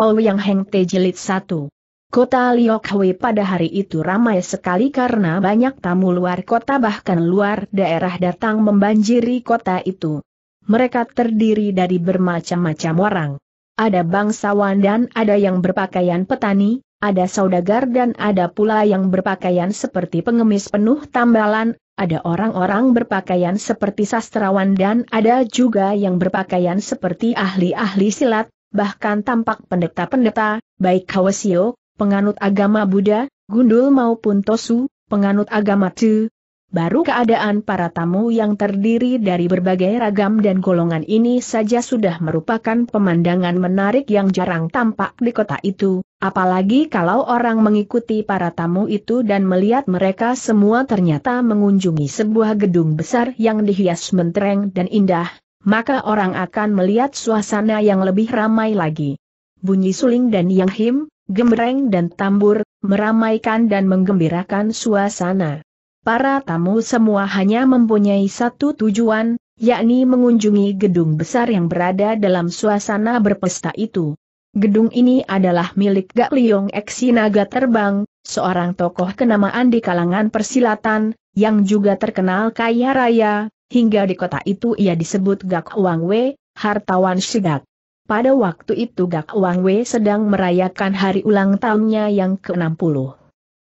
Ouyang Heng Te Jilid 1. Kota Liokhwe pada hari itu ramai sekali karena banyak tamu luar kota bahkan luar daerah datang membanjiri kota itu. Mereka terdiri dari bermacam-macam orang. Ada bangsawan dan ada yang berpakaian petani, ada saudagar dan ada pula yang berpakaian seperti pengemis penuh tambalan, ada orang-orang berpakaian seperti sastrawan dan ada juga yang berpakaian seperti ahli-ahli silat, bahkan tampak pendeta-pendeta, baik Kawasio, penganut agama Buddha, Gundul maupun Tosu, penganut agama Tu. Baru keadaan para tamu yang terdiri dari berbagai ragam dan golongan ini saja sudah merupakan pemandangan menarik yang jarang tampak di kota itu, apalagi kalau orang mengikuti para tamu itu dan melihat mereka semua ternyata mengunjungi sebuah gedung besar yang dihias mentereng dan indah, maka orang akan melihat suasana yang lebih ramai lagi. Bunyi suling dan yang him, gembreng dan tambur, meramaikan dan menggembirakan suasana. Para tamu semua hanya mempunyai satu tujuan, yakni mengunjungi gedung besar yang berada dalam suasana berpesta itu. Gedung ini adalah milik Gak Liong Eksinaga Terbang, seorang tokoh kenamaan di kalangan persilatan, yang juga terkenal kaya raya, Hingga di kota itu ia disebut Gak Wang Wei, hartawan Shigak. Pada waktu itu Gak Wang Wei sedang merayakan hari ulang tahunnya yang ke-60.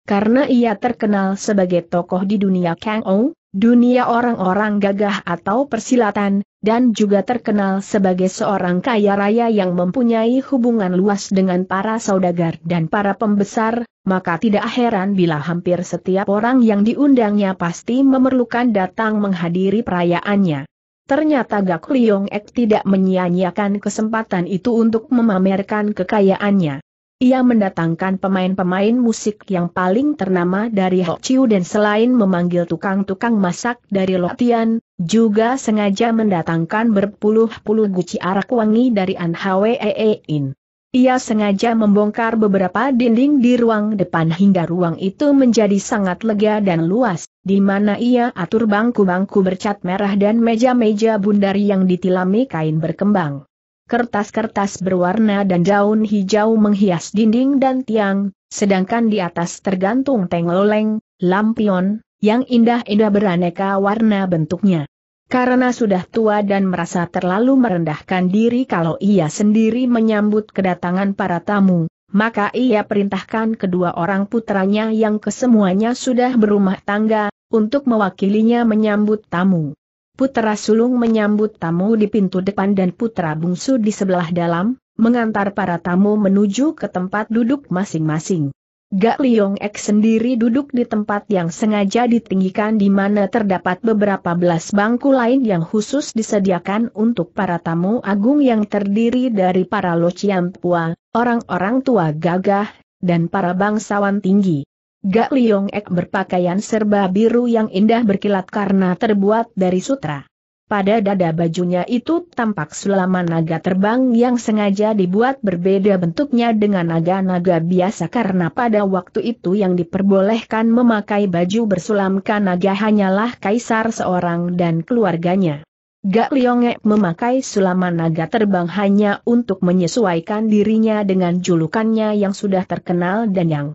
Karena ia terkenal sebagai tokoh di dunia Kang Ong, dunia orang-orang gagah atau persilatan, dan juga terkenal sebagai seorang kaya raya yang mempunyai hubungan luas dengan para saudagar dan para pembesar, maka tidak heran bila hampir setiap orang yang diundangnya pasti memerlukan datang menghadiri perayaannya. Ternyata Gak Liong Ek tidak menyia-nyiakan kesempatan itu untuk memamerkan kekayaannya. Ia mendatangkan pemain-pemain musik yang paling ternama dari Hok Chiu dan selain memanggil tukang-tukang masak dari Lotian, juga sengaja mendatangkan berpuluh-puluh guci arak wangi dari Anhweein. Ia sengaja membongkar beberapa dinding di ruang depan hingga ruang itu menjadi sangat lega dan luas, di mana ia atur bangku-bangku bercat merah dan meja-meja bundar yang ditilami kain berkembang. Kertas-kertas berwarna dan daun hijau menghias dinding dan tiang, sedangkan di atas tergantung tengoleng, lampion, yang indah-indah beraneka warna bentuknya. Karena sudah tua dan merasa terlalu merendahkan diri kalau ia sendiri menyambut kedatangan para tamu, maka ia perintahkan kedua orang putranya yang kesemuanya sudah berumah tangga, untuk mewakilinya menyambut tamu. Putra sulung menyambut tamu di pintu depan dan putra bungsu di sebelah dalam, mengantar para tamu menuju ke tempat duduk masing-masing. Gak Liong Ek sendiri duduk di tempat yang sengaja ditinggikan di mana terdapat beberapa belas bangku lain yang khusus disediakan untuk para tamu agung yang terdiri dari para lociampua, orang-orang tua gagah, dan para bangsawan tinggi. Gak Liong Ek berpakaian serba biru yang indah berkilat karena terbuat dari sutra. Pada dada bajunya itu tampak sulaman naga terbang yang sengaja dibuat berbeda bentuknya dengan naga-naga biasa karena pada waktu itu yang diperbolehkan memakai baju bersulamkan naga hanyalah kaisar seorang dan keluarganya. Gak Liongek memakai sulaman naga terbang hanya untuk menyesuaikan dirinya dengan julukannya yang sudah terkenal dan yang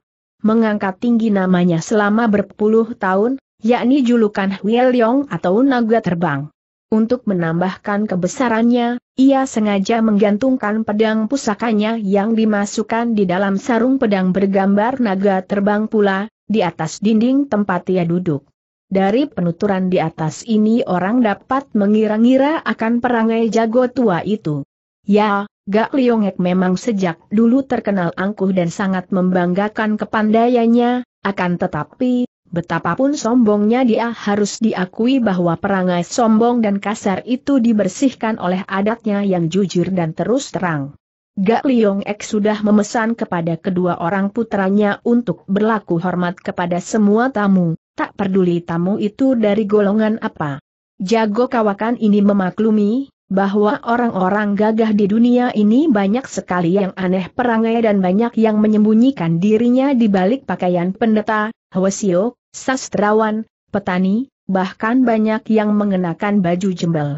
mengangkat tinggi namanya selama berpuluh tahun, yakni julukan Hueliong atau naga terbang. Untuk menambahkan kebesarannya, ia sengaja menggantungkan pedang pusakanya yang dimasukkan di dalam sarung pedang bergambar naga terbang pula, di atas dinding tempat ia duduk. Dari penuturan di atas ini orang dapat mengira-ngira akan perangai jago tua itu. Ya, Gak Liongek memang sejak dulu terkenal angkuh dan sangat membanggakan kepandaiannya, akan tetapi, Betapapun sombongnya dia harus diakui bahwa perangai sombong dan kasar itu dibersihkan oleh adatnya yang jujur dan terus terang. Gak Liong Ek sudah memesan kepada kedua orang putranya untuk berlaku hormat kepada semua tamu, tak peduli tamu itu dari golongan apa. Jago kawakan ini memaklumi, bahwa orang-orang gagah di dunia ini banyak sekali yang aneh perangai dan banyak yang menyembunyikan dirinya di balik pakaian pendeta, Hwasio, sastrawan, petani, bahkan banyak yang mengenakan baju jembal.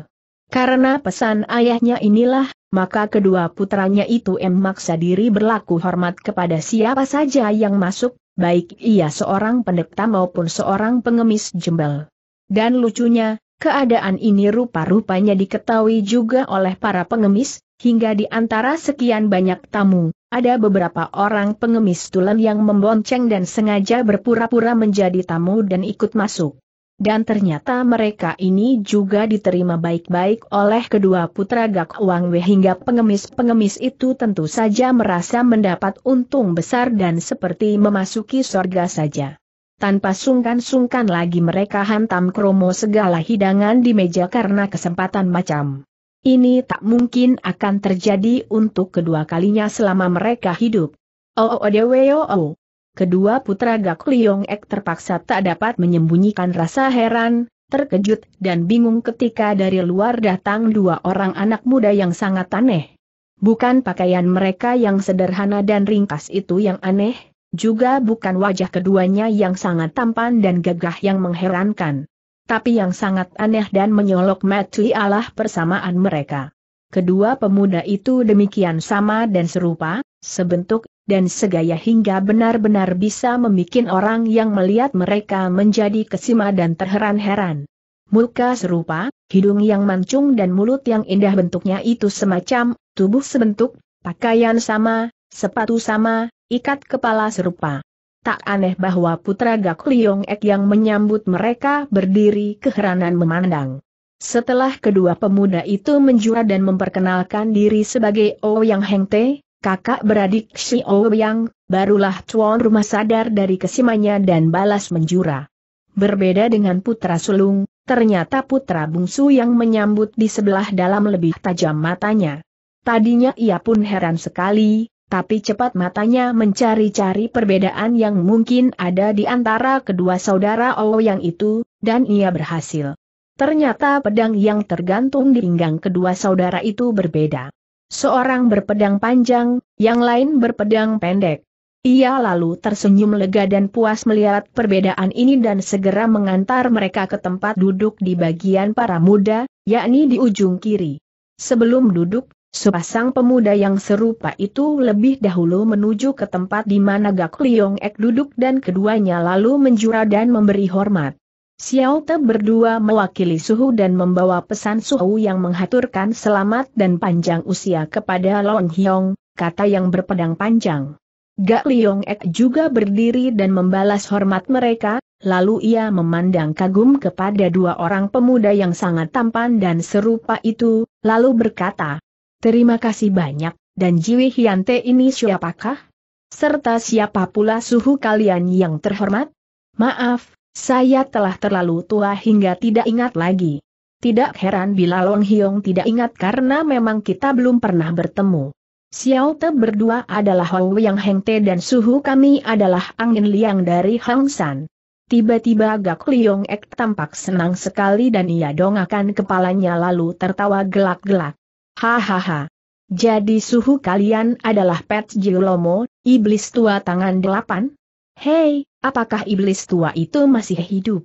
Karena pesan ayahnya inilah, maka kedua putranya itu memaksa diri berlaku hormat kepada siapa saja yang masuk, baik ia seorang pendeta maupun seorang pengemis jembal. Dan lucunya, keadaan ini rupa-rupanya diketahui juga oleh para pengemis, Hingga di antara sekian banyak tamu, ada beberapa orang pengemis tulen yang membonceng dan sengaja berpura-pura menjadi tamu dan ikut masuk. Dan ternyata mereka ini juga diterima baik-baik oleh kedua putra Gak Wang Wei hingga pengemis-pengemis itu tentu saja merasa mendapat untung besar dan seperti memasuki sorga saja. Tanpa sungkan-sungkan lagi mereka hantam kromo segala hidangan di meja karena kesempatan macam ini tak mungkin akan terjadi untuk kedua kalinya selama mereka hidup. Oh, oh, oh, oh. Kedua putra Gak Liong Ek terpaksa tak dapat menyembunyikan rasa heran, terkejut dan bingung ketika dari luar datang dua orang anak muda yang sangat aneh. Bukan pakaian mereka yang sederhana dan ringkas itu yang aneh, juga bukan wajah keduanya yang sangat tampan dan gagah yang mengherankan. Tapi yang sangat aneh dan menyolok mati ialah persamaan mereka. Kedua pemuda itu demikian sama dan serupa, sebentuk, dan segaya hingga benar-benar bisa membuat orang yang melihat mereka menjadi kesima dan terheran-heran. Muka serupa, hidung yang mancung dan mulut yang indah bentuknya itu semacam, tubuh sebentuk, pakaian sama, sepatu sama, ikat kepala serupa. Tak aneh bahwa putra Gak Liong Ek yang menyambut mereka berdiri keheranan memandang. Setelah kedua pemuda itu menjura dan memperkenalkan diri sebagai Ouyang Heng Te, kakak beradik si Ouyang, barulah tuan rumah sadar dari kesimanya dan balas menjura. Berbeda dengan putra sulung, ternyata putra bungsu yang menyambut di sebelah dalam lebih tajam matanya. Tadinya ia pun heran sekali, tapi cepat matanya mencari-cari perbedaan yang mungkin ada di antara kedua saudara oh yang itu, dan ia berhasil. Ternyata pedang yang tergantung di pinggang kedua saudara itu berbeda. Seorang berpedang panjang, yang lain berpedang pendek. Ia lalu tersenyum lega dan puas melihat perbedaan ini dan segera mengantar mereka ke tempat duduk di bagian para muda, yakni di ujung kiri. Sebelum duduk, Sepasang pemuda yang serupa itu lebih dahulu menuju ke tempat di mana Gak Liong Ek duduk dan keduanya lalu menjura dan memberi hormat. Xiao Te berdua mewakili Suhu dan membawa pesan Suhu yang menghaturkan selamat dan panjang usia kepada Long Hiong, kata yang berpedang panjang. Gak Liong Ek juga berdiri dan membalas hormat mereka, lalu ia memandang kagum kepada dua orang pemuda yang sangat tampan dan serupa itu, lalu berkata, Terima kasih banyak, dan Jiwi Hyante ini siapakah? Serta siapa pula suhu kalian yang terhormat? Maaf, saya telah terlalu tua hingga tidak ingat lagi. Tidak heran bila Long Hyong tidak ingat karena memang kita belum pernah bertemu. Xiao Te berdua adalah Hong Yang Heng Te dan suhu kami adalah angin liang dari Hong San. Tiba-tiba Gak Liong Ek tampak senang sekali dan ia dongakan kepalanya lalu tertawa gelak-gelak. Hahaha. Jadi suhu kalian adalah Pet jilomo, iblis tua tangan delapan? Hei, apakah iblis tua itu masih hidup?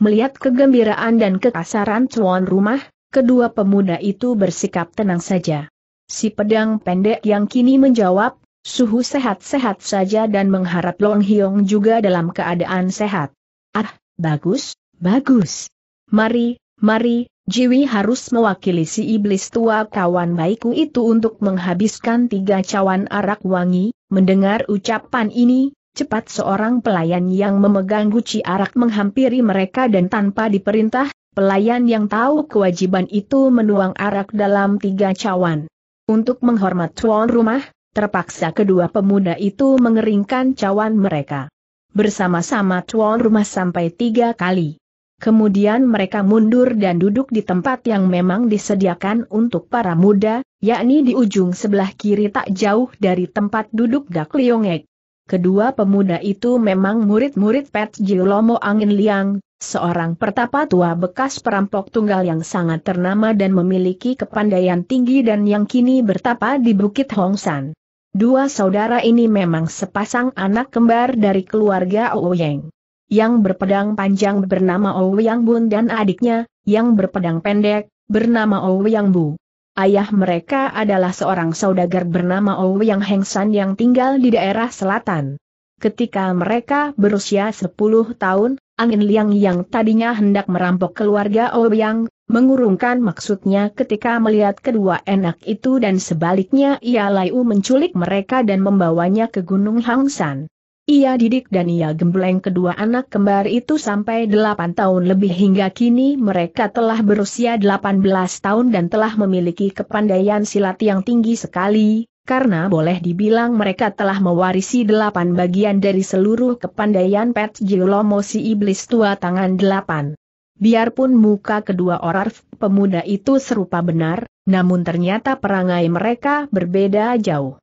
Melihat kegembiraan dan kekasaran tuan rumah, kedua pemuda itu bersikap tenang saja. Si pedang pendek yang kini menjawab, suhu sehat-sehat saja dan mengharap Long Hyong juga dalam keadaan sehat. Ah, bagus, bagus. Mari, mari, Jiwi harus mewakili si iblis tua kawan baikku itu untuk menghabiskan tiga cawan arak wangi, mendengar ucapan ini, cepat seorang pelayan yang memegang guci arak menghampiri mereka dan tanpa diperintah, pelayan yang tahu kewajiban itu menuang arak dalam tiga cawan. Untuk menghormat tuan rumah, terpaksa kedua pemuda itu mengeringkan cawan mereka. Bersama-sama tuan rumah sampai tiga kali. Kemudian mereka mundur dan duduk di tempat yang memang disediakan untuk para muda, yakni di ujung sebelah kiri tak jauh dari tempat duduk Gak Liongek. Kedua pemuda itu memang murid-murid Pet Jilomo Angin Liang, seorang pertapa tua bekas perampok tunggal yang sangat ternama dan memiliki kepandaian tinggi dan yang kini bertapa di Bukit Hongsan. Dua saudara ini memang sepasang anak kembar dari keluarga Ouyeng yang berpedang panjang bernama Ouyang Bun dan adiknya, yang berpedang pendek, bernama Ouyang Bu. Ayah mereka adalah seorang saudagar bernama Ouyang San yang tinggal di daerah selatan. Ketika mereka berusia 10 tahun, Angin Liang yang tadinya hendak merampok keluarga Ouyang, mengurungkan maksudnya ketika melihat kedua enak itu dan sebaliknya Ia layu menculik mereka dan membawanya ke Gunung San. Ia didik dan ia gembleng kedua anak kembar itu sampai 8 tahun lebih hingga kini mereka telah berusia 18 tahun dan telah memiliki kepandaian silat yang tinggi sekali, karena boleh dibilang mereka telah mewarisi 8 bagian dari seluruh kepandaian Pet Gilomo si iblis tua tangan 8. Biarpun muka kedua orang pemuda itu serupa benar, namun ternyata perangai mereka berbeda jauh.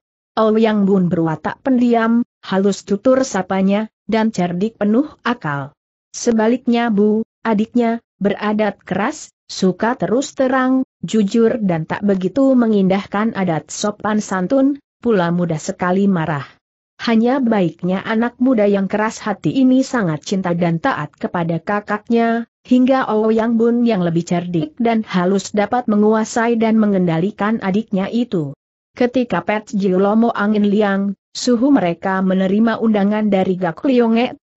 yang Bun berwatak pendiam, halus tutur sapanya, dan cerdik penuh akal. Sebaliknya Bu, adiknya, beradat keras, suka terus terang, jujur dan tak begitu mengindahkan adat sopan santun, pula mudah sekali marah. Hanya baiknya anak muda yang keras hati ini sangat cinta dan taat kepada kakaknya, hingga Yang Bun yang lebih cerdik dan halus dapat menguasai dan mengendalikan adiknya itu. Ketika Pet Jilomo Angin Liang, Suhu mereka menerima undangan dari Gak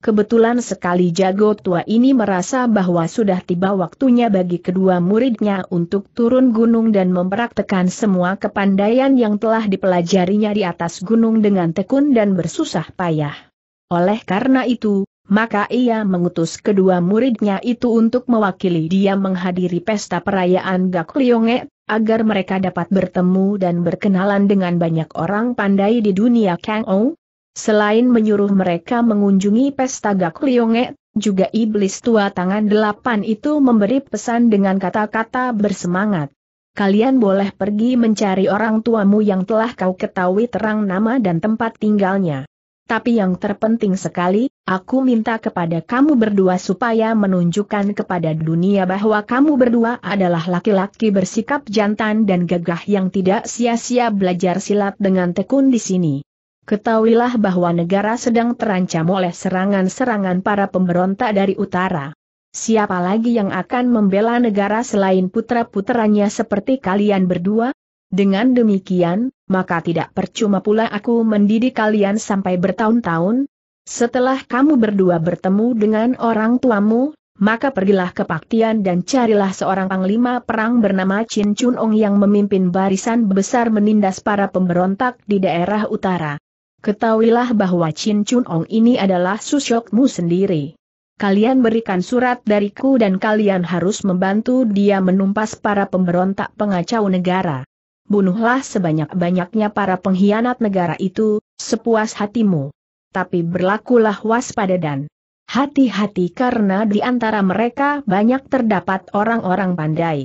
kebetulan sekali jago tua ini merasa bahwa sudah tiba waktunya bagi kedua muridnya untuk turun gunung dan mempraktekan semua kepandaian yang telah dipelajarinya di atas gunung dengan tekun dan bersusah payah. Oleh karena itu, maka ia mengutus kedua muridnya itu untuk mewakili dia menghadiri pesta perayaan Gak Lionge, agar mereka dapat bertemu dan berkenalan dengan banyak orang pandai di dunia Kang Ou. Selain menyuruh mereka mengunjungi pesta Gak Lionge, juga iblis tua tangan delapan itu memberi pesan dengan kata-kata bersemangat. Kalian boleh pergi mencari orang tuamu yang telah kau ketahui terang nama dan tempat tinggalnya tapi yang terpenting sekali, aku minta kepada kamu berdua supaya menunjukkan kepada dunia bahwa kamu berdua adalah laki-laki bersikap jantan dan gagah yang tidak sia-sia belajar silat dengan tekun di sini. Ketahuilah bahwa negara sedang terancam oleh serangan-serangan para pemberontak dari utara. Siapa lagi yang akan membela negara selain putra-putranya seperti kalian berdua? Dengan demikian, maka tidak percuma pula aku mendidik kalian sampai bertahun-tahun. Setelah kamu berdua bertemu dengan orang tuamu, maka pergilah ke Paktian dan carilah seorang panglima perang bernama Chin Chun Ong yang memimpin barisan besar menindas para pemberontak di daerah utara. Ketahuilah bahwa Chin Chun Ong ini adalah susyokmu sendiri. Kalian berikan surat dariku dan kalian harus membantu dia menumpas para pemberontak pengacau negara bunuhlah sebanyak-banyaknya para pengkhianat negara itu, sepuas hatimu. Tapi berlakulah waspada dan hati-hati karena di antara mereka banyak terdapat orang-orang pandai.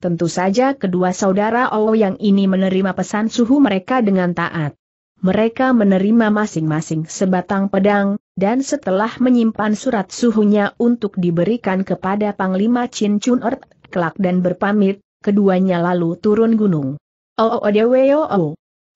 Tentu saja kedua saudara yang ini menerima pesan suhu mereka dengan taat. Mereka menerima masing-masing sebatang pedang, dan setelah menyimpan surat suhunya untuk diberikan kepada Panglima Chin Chun Ort, kelak dan berpamit, keduanya lalu turun gunung. Oh, oh, oh, oh.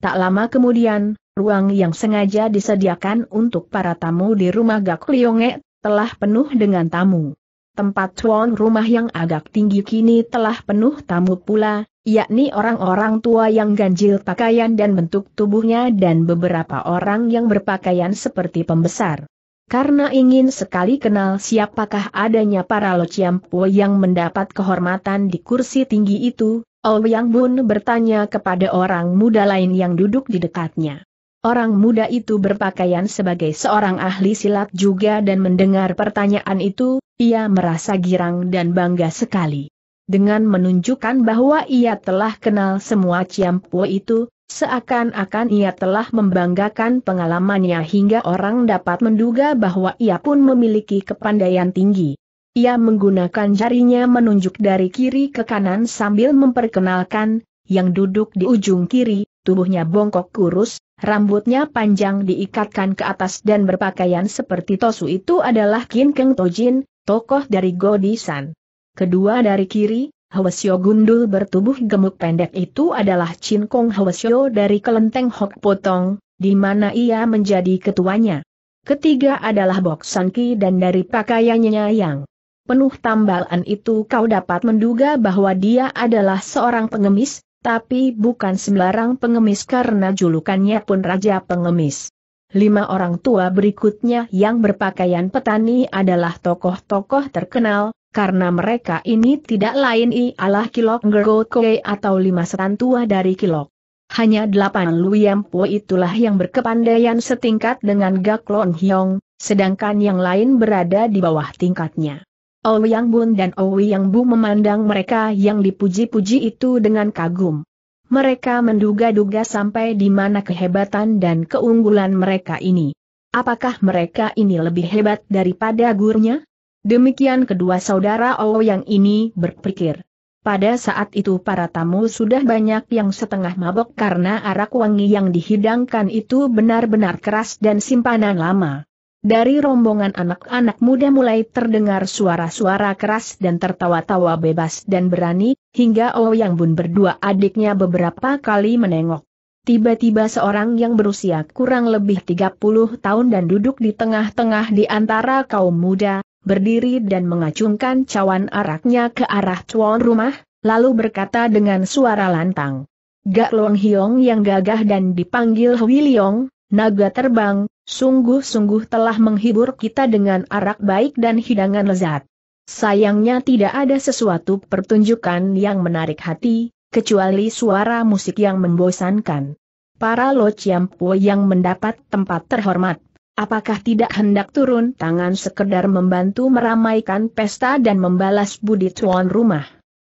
Tak lama kemudian, ruang yang sengaja disediakan untuk para tamu di rumah Gak Lionge, telah penuh dengan tamu. Tempat tuan rumah yang agak tinggi kini telah penuh tamu pula, yakni orang-orang tua yang ganjil pakaian dan bentuk tubuhnya dan beberapa orang yang berpakaian seperti pembesar. Karena ingin sekali kenal siapakah adanya para lociampu yang mendapat kehormatan di kursi tinggi itu, Ouyang Bun bertanya kepada orang muda lain yang duduk di dekatnya. Orang muda itu berpakaian sebagai seorang ahli silat juga dan mendengar pertanyaan itu, ia merasa girang dan bangga sekali. Dengan menunjukkan bahwa ia telah kenal semua Ciampu itu, seakan-akan ia telah membanggakan pengalamannya hingga orang dapat menduga bahwa ia pun memiliki kepandaian tinggi. Ia menggunakan jarinya menunjuk dari kiri ke kanan sambil memperkenalkan, yang duduk di ujung kiri, tubuhnya bongkok kurus, rambutnya panjang diikatkan ke atas dan berpakaian seperti tosu itu adalah Kin Keng Tojin, tokoh dari Godisan. Kedua dari kiri, Hwasyo gundul bertubuh gemuk pendek itu adalah Chin Kong Hwasyo dari kelenteng Hok Potong, di mana ia menjadi ketuanya. Ketiga adalah Bok Sanki dan dari pakaiannya yang penuh tambalan itu kau dapat menduga bahwa dia adalah seorang pengemis, tapi bukan sembarang pengemis karena julukannya pun Raja Pengemis. Lima orang tua berikutnya yang berpakaian petani adalah tokoh-tokoh terkenal, karena mereka ini tidak lain ialah Kilok Ngergokoe atau lima tua dari Kilok. Hanya delapan Luyampo itulah yang berkepandaian setingkat dengan Gaklon Hyong, sedangkan yang lain berada di bawah tingkatnya. Ouyang oh Bun dan Ouyang oh Bu memandang mereka yang dipuji-puji itu dengan kagum. Mereka menduga-duga sampai di mana kehebatan dan keunggulan mereka ini. Apakah mereka ini lebih hebat daripada gurunya? Demikian kedua saudara Ouyang oh ini berpikir. Pada saat itu para tamu sudah banyak yang setengah mabok karena arak wangi yang dihidangkan itu benar-benar keras dan simpanan lama. Dari rombongan anak-anak muda mulai terdengar suara-suara keras dan tertawa-tawa bebas dan berani, hingga oh yang Bun berdua adiknya beberapa kali menengok. Tiba-tiba seorang yang berusia kurang lebih 30 tahun dan duduk di tengah-tengah di antara kaum muda, berdiri dan mengacungkan cawan araknya ke arah tuan rumah, lalu berkata dengan suara lantang. Gak Long Hiong yang gagah dan dipanggil Hui Leong, naga terbang, sungguh-sungguh telah menghibur kita dengan arak baik dan hidangan lezat. Sayangnya tidak ada sesuatu pertunjukan yang menarik hati, kecuali suara musik yang membosankan. Para Lo Chiampo yang mendapat tempat terhormat, apakah tidak hendak turun tangan sekedar membantu meramaikan pesta dan membalas budi tuan rumah?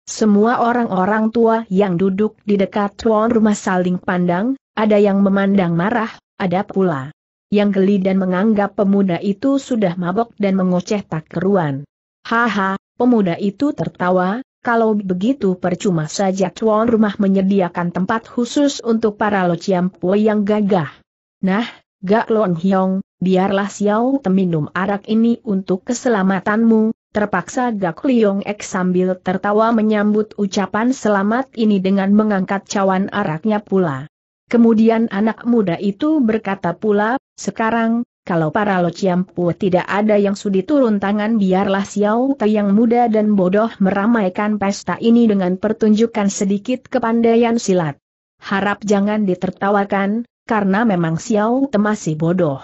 Semua orang-orang tua yang duduk di dekat tuan rumah saling pandang, ada yang memandang marah, ada pula yang geli dan menganggap pemuda itu sudah mabok dan mengoceh tak keruan. Haha, pemuda itu tertawa, kalau begitu percuma saja tuan rumah menyediakan tempat khusus untuk para lociampu yang gagah. Nah, Gak Lon hiong, biarlah Xiao teminum arak ini untuk keselamatanmu, terpaksa Gak Liong Ek sambil tertawa menyambut ucapan selamat ini dengan mengangkat cawan araknya pula. Kemudian anak muda itu berkata pula, sekarang, kalau para Lo Ciampu tidak ada yang sudi turun tangan biarlah Xiao Tai yang muda dan bodoh meramaikan pesta ini dengan pertunjukan sedikit kepandaian silat. Harap jangan ditertawakan, karena memang Xiao Tai masih bodoh.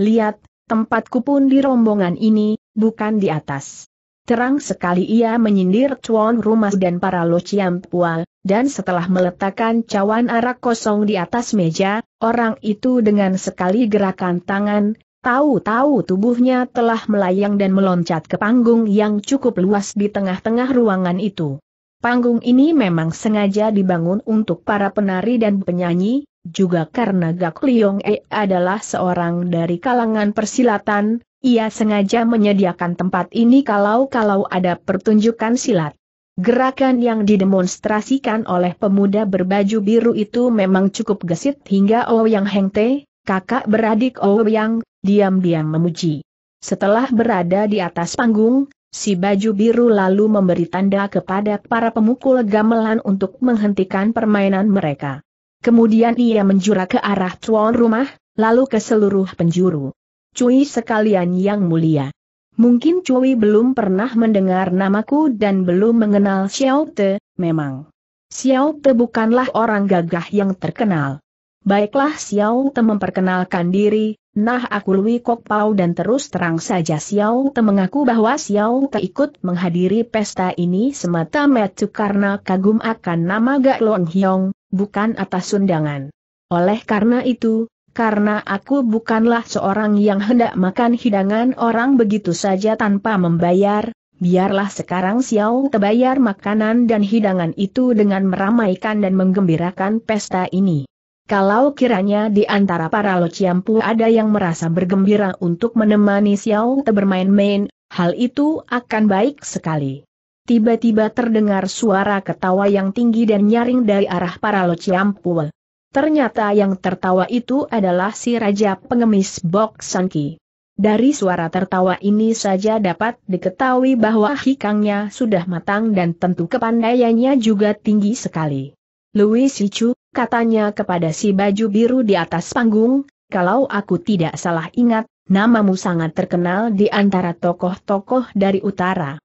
Lihat, tempatku pun di rombongan ini, bukan di atas. Terang sekali ia menyindir Chuan Rumah dan para Lociam Pual, dan setelah meletakkan cawan arak kosong di atas meja, orang itu dengan sekali gerakan tangan, tahu-tahu tubuhnya telah melayang dan meloncat ke panggung yang cukup luas di tengah-tengah ruangan itu. Panggung ini memang sengaja dibangun untuk para penari dan penyanyi, juga karena Gak Liong E adalah seorang dari kalangan persilatan, ia sengaja menyediakan tempat ini kalau-kalau ada pertunjukan silat. Gerakan yang didemonstrasikan oleh pemuda berbaju biru itu memang cukup gesit hingga Ouyang oh Heng Te, kakak beradik oh yang diam-diam memuji. Setelah berada di atas panggung, si baju biru lalu memberi tanda kepada para pemukul gamelan untuk menghentikan permainan mereka. Kemudian ia menjura ke arah tuan rumah, lalu ke seluruh penjuru. Cui sekalian yang mulia. Mungkin Cui belum pernah mendengar namaku dan belum mengenal Xiao Te, memang. Xiao Te bukanlah orang gagah yang terkenal. Baiklah Xiao Te memperkenalkan diri, nah aku Lui Kok Pau dan terus terang saja Xiao Te mengaku bahwa Xiao Te ikut menghadiri pesta ini semata-mata karena kagum akan nama Gak Long Hyong, bukan atas undangan. Oleh karena itu, karena aku bukanlah seorang yang hendak makan hidangan orang begitu saja tanpa membayar, biarlah sekarang Xiao terbayar makanan dan hidangan itu dengan meramaikan dan menggembirakan pesta ini. Kalau kiranya di antara para lociampu ada yang merasa bergembira untuk menemani Xiao Te bermain-main, hal itu akan baik sekali. Tiba-tiba terdengar suara ketawa yang tinggi dan nyaring dari arah para lociampu. Ternyata yang tertawa itu adalah si Raja Pengemis Bok Sanki. Dari suara tertawa ini saja dapat diketahui bahwa hikangnya sudah matang dan tentu kepandaiannya juga tinggi sekali. Louis Sichu, katanya kepada si baju biru di atas panggung, kalau aku tidak salah ingat, namamu sangat terkenal di antara tokoh-tokoh dari utara.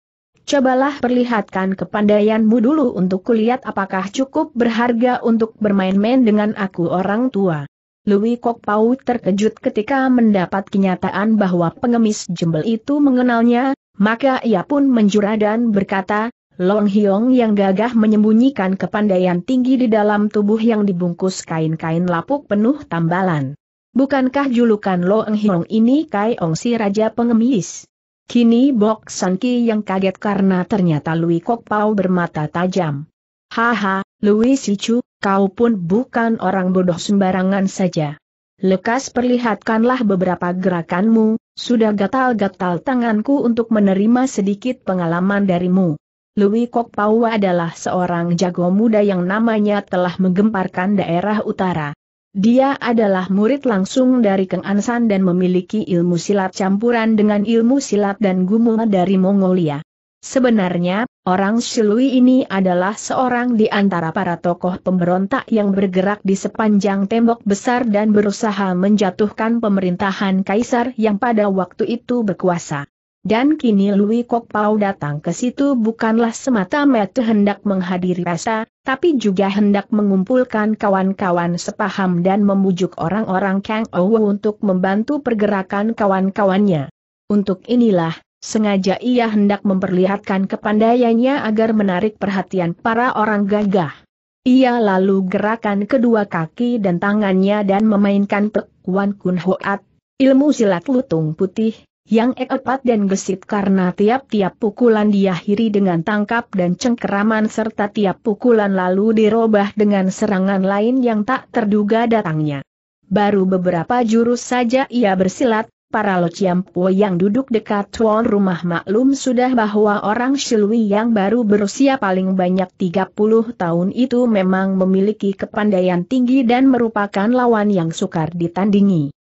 Cobalah perlihatkan kepandaianmu dulu untuk kulihat apakah cukup berharga untuk bermain-main dengan aku orang tua. Louis Kok Pau terkejut ketika mendapat kenyataan bahwa pengemis jembel itu mengenalnya, maka ia pun menjura dan berkata, Long Hiong yang gagah menyembunyikan kepandaian tinggi di dalam tubuh yang dibungkus kain-kain lapuk penuh tambalan. Bukankah julukan Long Hiong ini Kai Ong si Raja Pengemis? Kini Bok San Ki yang kaget karena ternyata Lui Kok Pao bermata tajam. Haha, Lui Chu, kau pun bukan orang bodoh sembarangan saja. Lekas perlihatkanlah beberapa gerakanmu, sudah gatal-gatal tanganku untuk menerima sedikit pengalaman darimu. Lui Kok Pao adalah seorang jago muda yang namanya telah menggemparkan daerah utara. Dia adalah murid langsung dari Keng Ansan dan memiliki ilmu silat campuran dengan ilmu silat dan gumul dari Mongolia. Sebenarnya, orang Shilui ini adalah seorang di antara para tokoh pemberontak yang bergerak di sepanjang tembok besar dan berusaha menjatuhkan pemerintahan kaisar yang pada waktu itu berkuasa. Dan kini Lui Kok Pau datang ke situ bukanlah semata-mata hendak menghadiri pesta, tapi juga hendak mengumpulkan kawan-kawan sepaham dan membujuk orang-orang Kang Ouwe untuk membantu pergerakan kawan-kawannya. Untuk inilah, sengaja ia hendak memperlihatkan kepandaiannya agar menarik perhatian para orang gagah. Ia lalu gerakan kedua kaki dan tangannya dan memainkan Pek Kun Hoat, ilmu silat lutung putih, yang ekepat dan gesit karena tiap-tiap pukulan diakhiri dengan tangkap dan cengkeraman serta tiap pukulan lalu dirobah dengan serangan lain yang tak terduga datangnya. Baru beberapa jurus saja ia bersilat, para Lociampo yang duduk dekat tuan rumah maklum sudah bahwa orang Shilui yang baru berusia paling banyak 30 tahun itu memang memiliki kepandaian tinggi dan merupakan lawan yang sukar ditandingi.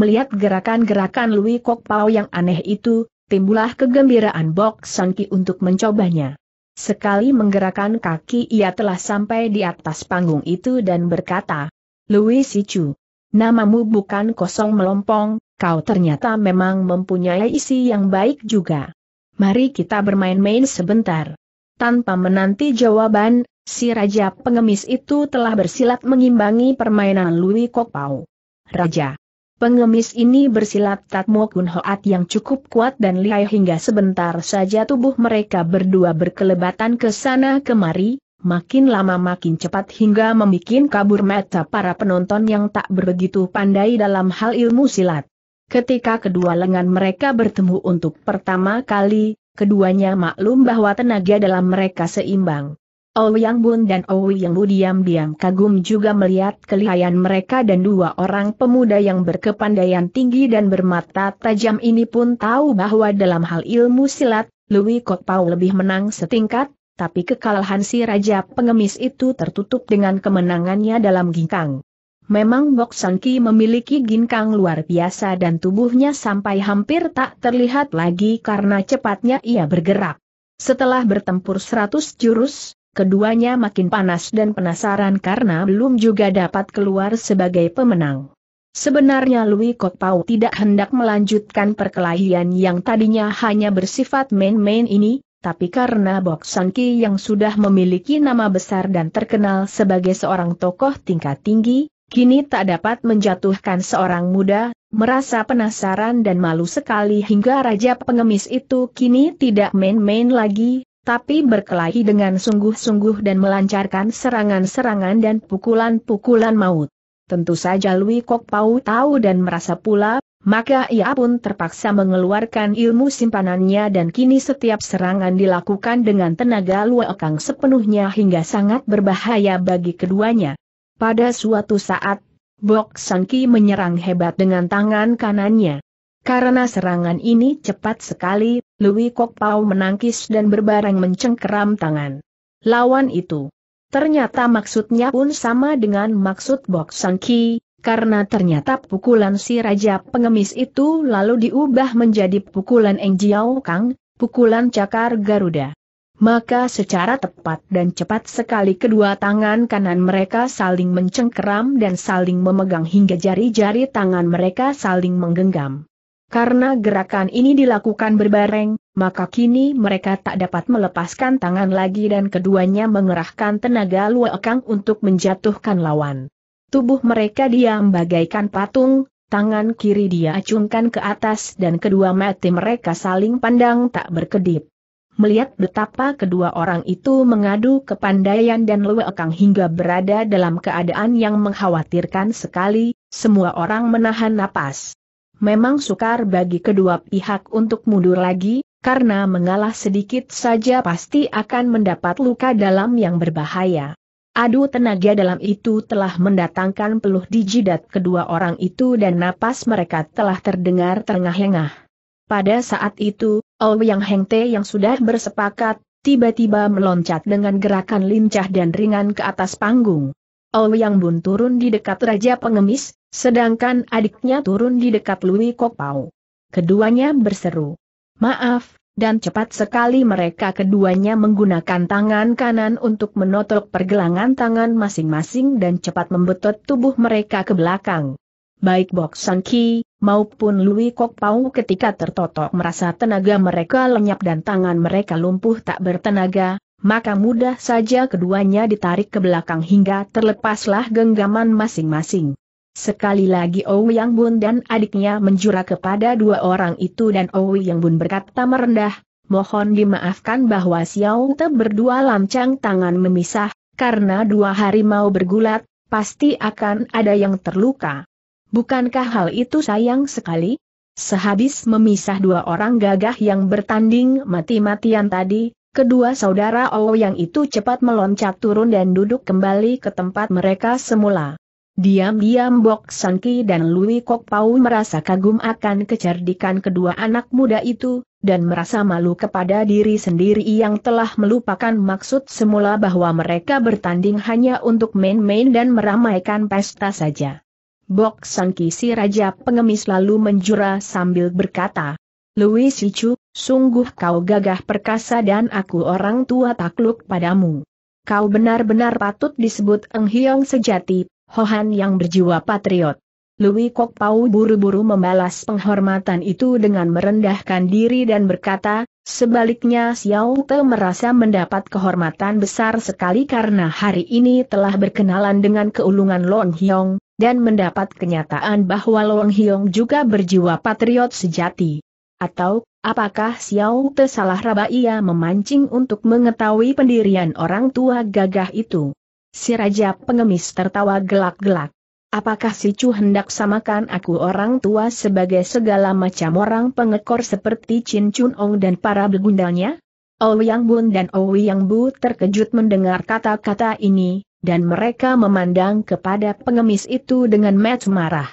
Melihat gerakan-gerakan Lui Kok Pao yang aneh itu, timbullah kegembiraan Bok San Ki untuk mencobanya. Sekali menggerakkan kaki ia telah sampai di atas panggung itu dan berkata, Lui Sichu, namamu bukan kosong melompong, kau ternyata memang mempunyai isi yang baik juga. Mari kita bermain-main sebentar. Tanpa menanti jawaban, si Raja Pengemis itu telah bersilat mengimbangi permainan Lui Pau. Raja Pengemis ini bersilat Tatmo Kun Hoat yang cukup kuat dan lihai hingga sebentar saja tubuh mereka berdua berkelebatan ke sana kemari, makin lama makin cepat hingga membuat kabur mata para penonton yang tak berbegitu pandai dalam hal ilmu silat. Ketika kedua lengan mereka bertemu untuk pertama kali, keduanya maklum bahwa tenaga dalam mereka seimbang. Ouyang Bun dan Ouyang Lu diam-diam kagum juga melihat kelihayan mereka dan dua orang pemuda yang berkepandaian tinggi dan bermata tajam ini pun tahu bahwa dalam hal ilmu silat, Louis Pau lebih menang setingkat, tapi kekalahan si Raja Pengemis itu tertutup dengan kemenangannya dalam ginkang. Memang Bok San Ki memiliki ginkang luar biasa dan tubuhnya sampai hampir tak terlihat lagi karena cepatnya ia bergerak. Setelah bertempur seratus jurus, Keduanya makin panas dan penasaran karena belum juga dapat keluar sebagai pemenang. Sebenarnya Louis Kok Pau tidak hendak melanjutkan perkelahian yang tadinya hanya bersifat main-main ini, tapi karena Bok Sanki yang sudah memiliki nama besar dan terkenal sebagai seorang tokoh tingkat tinggi, kini tak dapat menjatuhkan seorang muda, merasa penasaran dan malu sekali hingga Raja Pengemis itu kini tidak main-main lagi, tapi berkelahi dengan sungguh-sungguh dan melancarkan serangan-serangan dan pukulan-pukulan maut. Tentu saja Lui Kok Pau tahu dan merasa pula, maka ia pun terpaksa mengeluarkan ilmu simpanannya dan kini setiap serangan dilakukan dengan tenaga luakang sepenuhnya hingga sangat berbahaya bagi keduanya. Pada suatu saat, Bok Sangki menyerang hebat dengan tangan kanannya. Karena serangan ini cepat sekali, Louis Kok Pau menangkis dan berbaring mencengkeram tangan. Lawan itu. Ternyata maksudnya pun sama dengan maksud Bok Ki, karena ternyata pukulan si Raja Pengemis itu lalu diubah menjadi pukulan Eng Jiao Kang, pukulan cakar Garuda. Maka secara tepat dan cepat sekali kedua tangan kanan mereka saling mencengkeram dan saling memegang hingga jari-jari tangan mereka saling menggenggam. Karena gerakan ini dilakukan berbareng, maka kini mereka tak dapat melepaskan tangan lagi dan keduanya mengerahkan tenaga luekang untuk menjatuhkan lawan. Tubuh mereka diam bagaikan patung, tangan kiri dia acungkan ke atas dan kedua mati mereka saling pandang tak berkedip. Melihat betapa kedua orang itu mengadu kepandaian dan luekang hingga berada dalam keadaan yang mengkhawatirkan sekali, semua orang menahan napas memang sukar bagi kedua pihak untuk mundur lagi, karena mengalah sedikit saja pasti akan mendapat luka dalam yang berbahaya. Adu tenaga dalam itu telah mendatangkan peluh di jidat kedua orang itu dan napas mereka telah terdengar terengah-engah. Pada saat itu, Ouyang oh Heng Te yang sudah bersepakat, tiba-tiba meloncat dengan gerakan lincah dan ringan ke atas panggung. Ouyang oh Bun turun di dekat Raja Pengemis, Sedangkan adiknya turun di dekat Lui Pau. Keduanya berseru. Maaf, dan cepat sekali mereka keduanya menggunakan tangan kanan untuk menotok pergelangan tangan masing-masing dan cepat membetot tubuh mereka ke belakang. Baik Bok San Ki, maupun Lui Kok Pau ketika tertotok merasa tenaga mereka lenyap dan tangan mereka lumpuh tak bertenaga, maka mudah saja keduanya ditarik ke belakang hingga terlepaslah genggaman masing-masing. Sekali lagi Owi Yang Bun dan adiknya menjura kepada dua orang itu dan Owi Yang Bun berkata merendah, mohon dimaafkan bahwa Xiao Te berdua lancang tangan memisah, karena dua harimau bergulat, pasti akan ada yang terluka. Bukankah hal itu sayang sekali? Sehabis memisah dua orang gagah yang bertanding mati-matian tadi, kedua saudara Owi yang itu cepat meloncat turun dan duduk kembali ke tempat mereka semula. Diam-diam Bok Sanki dan Lui Kok Pau merasa kagum akan kecerdikan kedua anak muda itu, dan merasa malu kepada diri sendiri yang telah melupakan maksud semula bahwa mereka bertanding hanya untuk main-main dan meramaikan pesta saja. Bok Sanki si Raja Pengemis lalu menjura sambil berkata, Lui Sicu, sungguh kau gagah perkasa dan aku orang tua takluk padamu. Kau benar-benar patut disebut Eng Hiong sejati, Hohan yang berjiwa patriot. Louis Kok Pau buru-buru membalas penghormatan itu dengan merendahkan diri dan berkata, sebaliknya Xiao Te merasa mendapat kehormatan besar sekali karena hari ini telah berkenalan dengan keulungan Long Hyong, dan mendapat kenyataan bahwa Long Hyong juga berjiwa patriot sejati. Atau, apakah Xiao Te salah raba ia memancing untuk mengetahui pendirian orang tua gagah itu? Si Raja Pengemis tertawa gelak-gelak. Apakah si Chu hendak samakan aku orang tua sebagai segala macam orang pengekor seperti Chin Chun Ong dan para begundalnya? Ouyang oh Yang Bun dan Ouyang oh Yang Bu terkejut mendengar kata-kata ini, dan mereka memandang kepada pengemis itu dengan mata marah.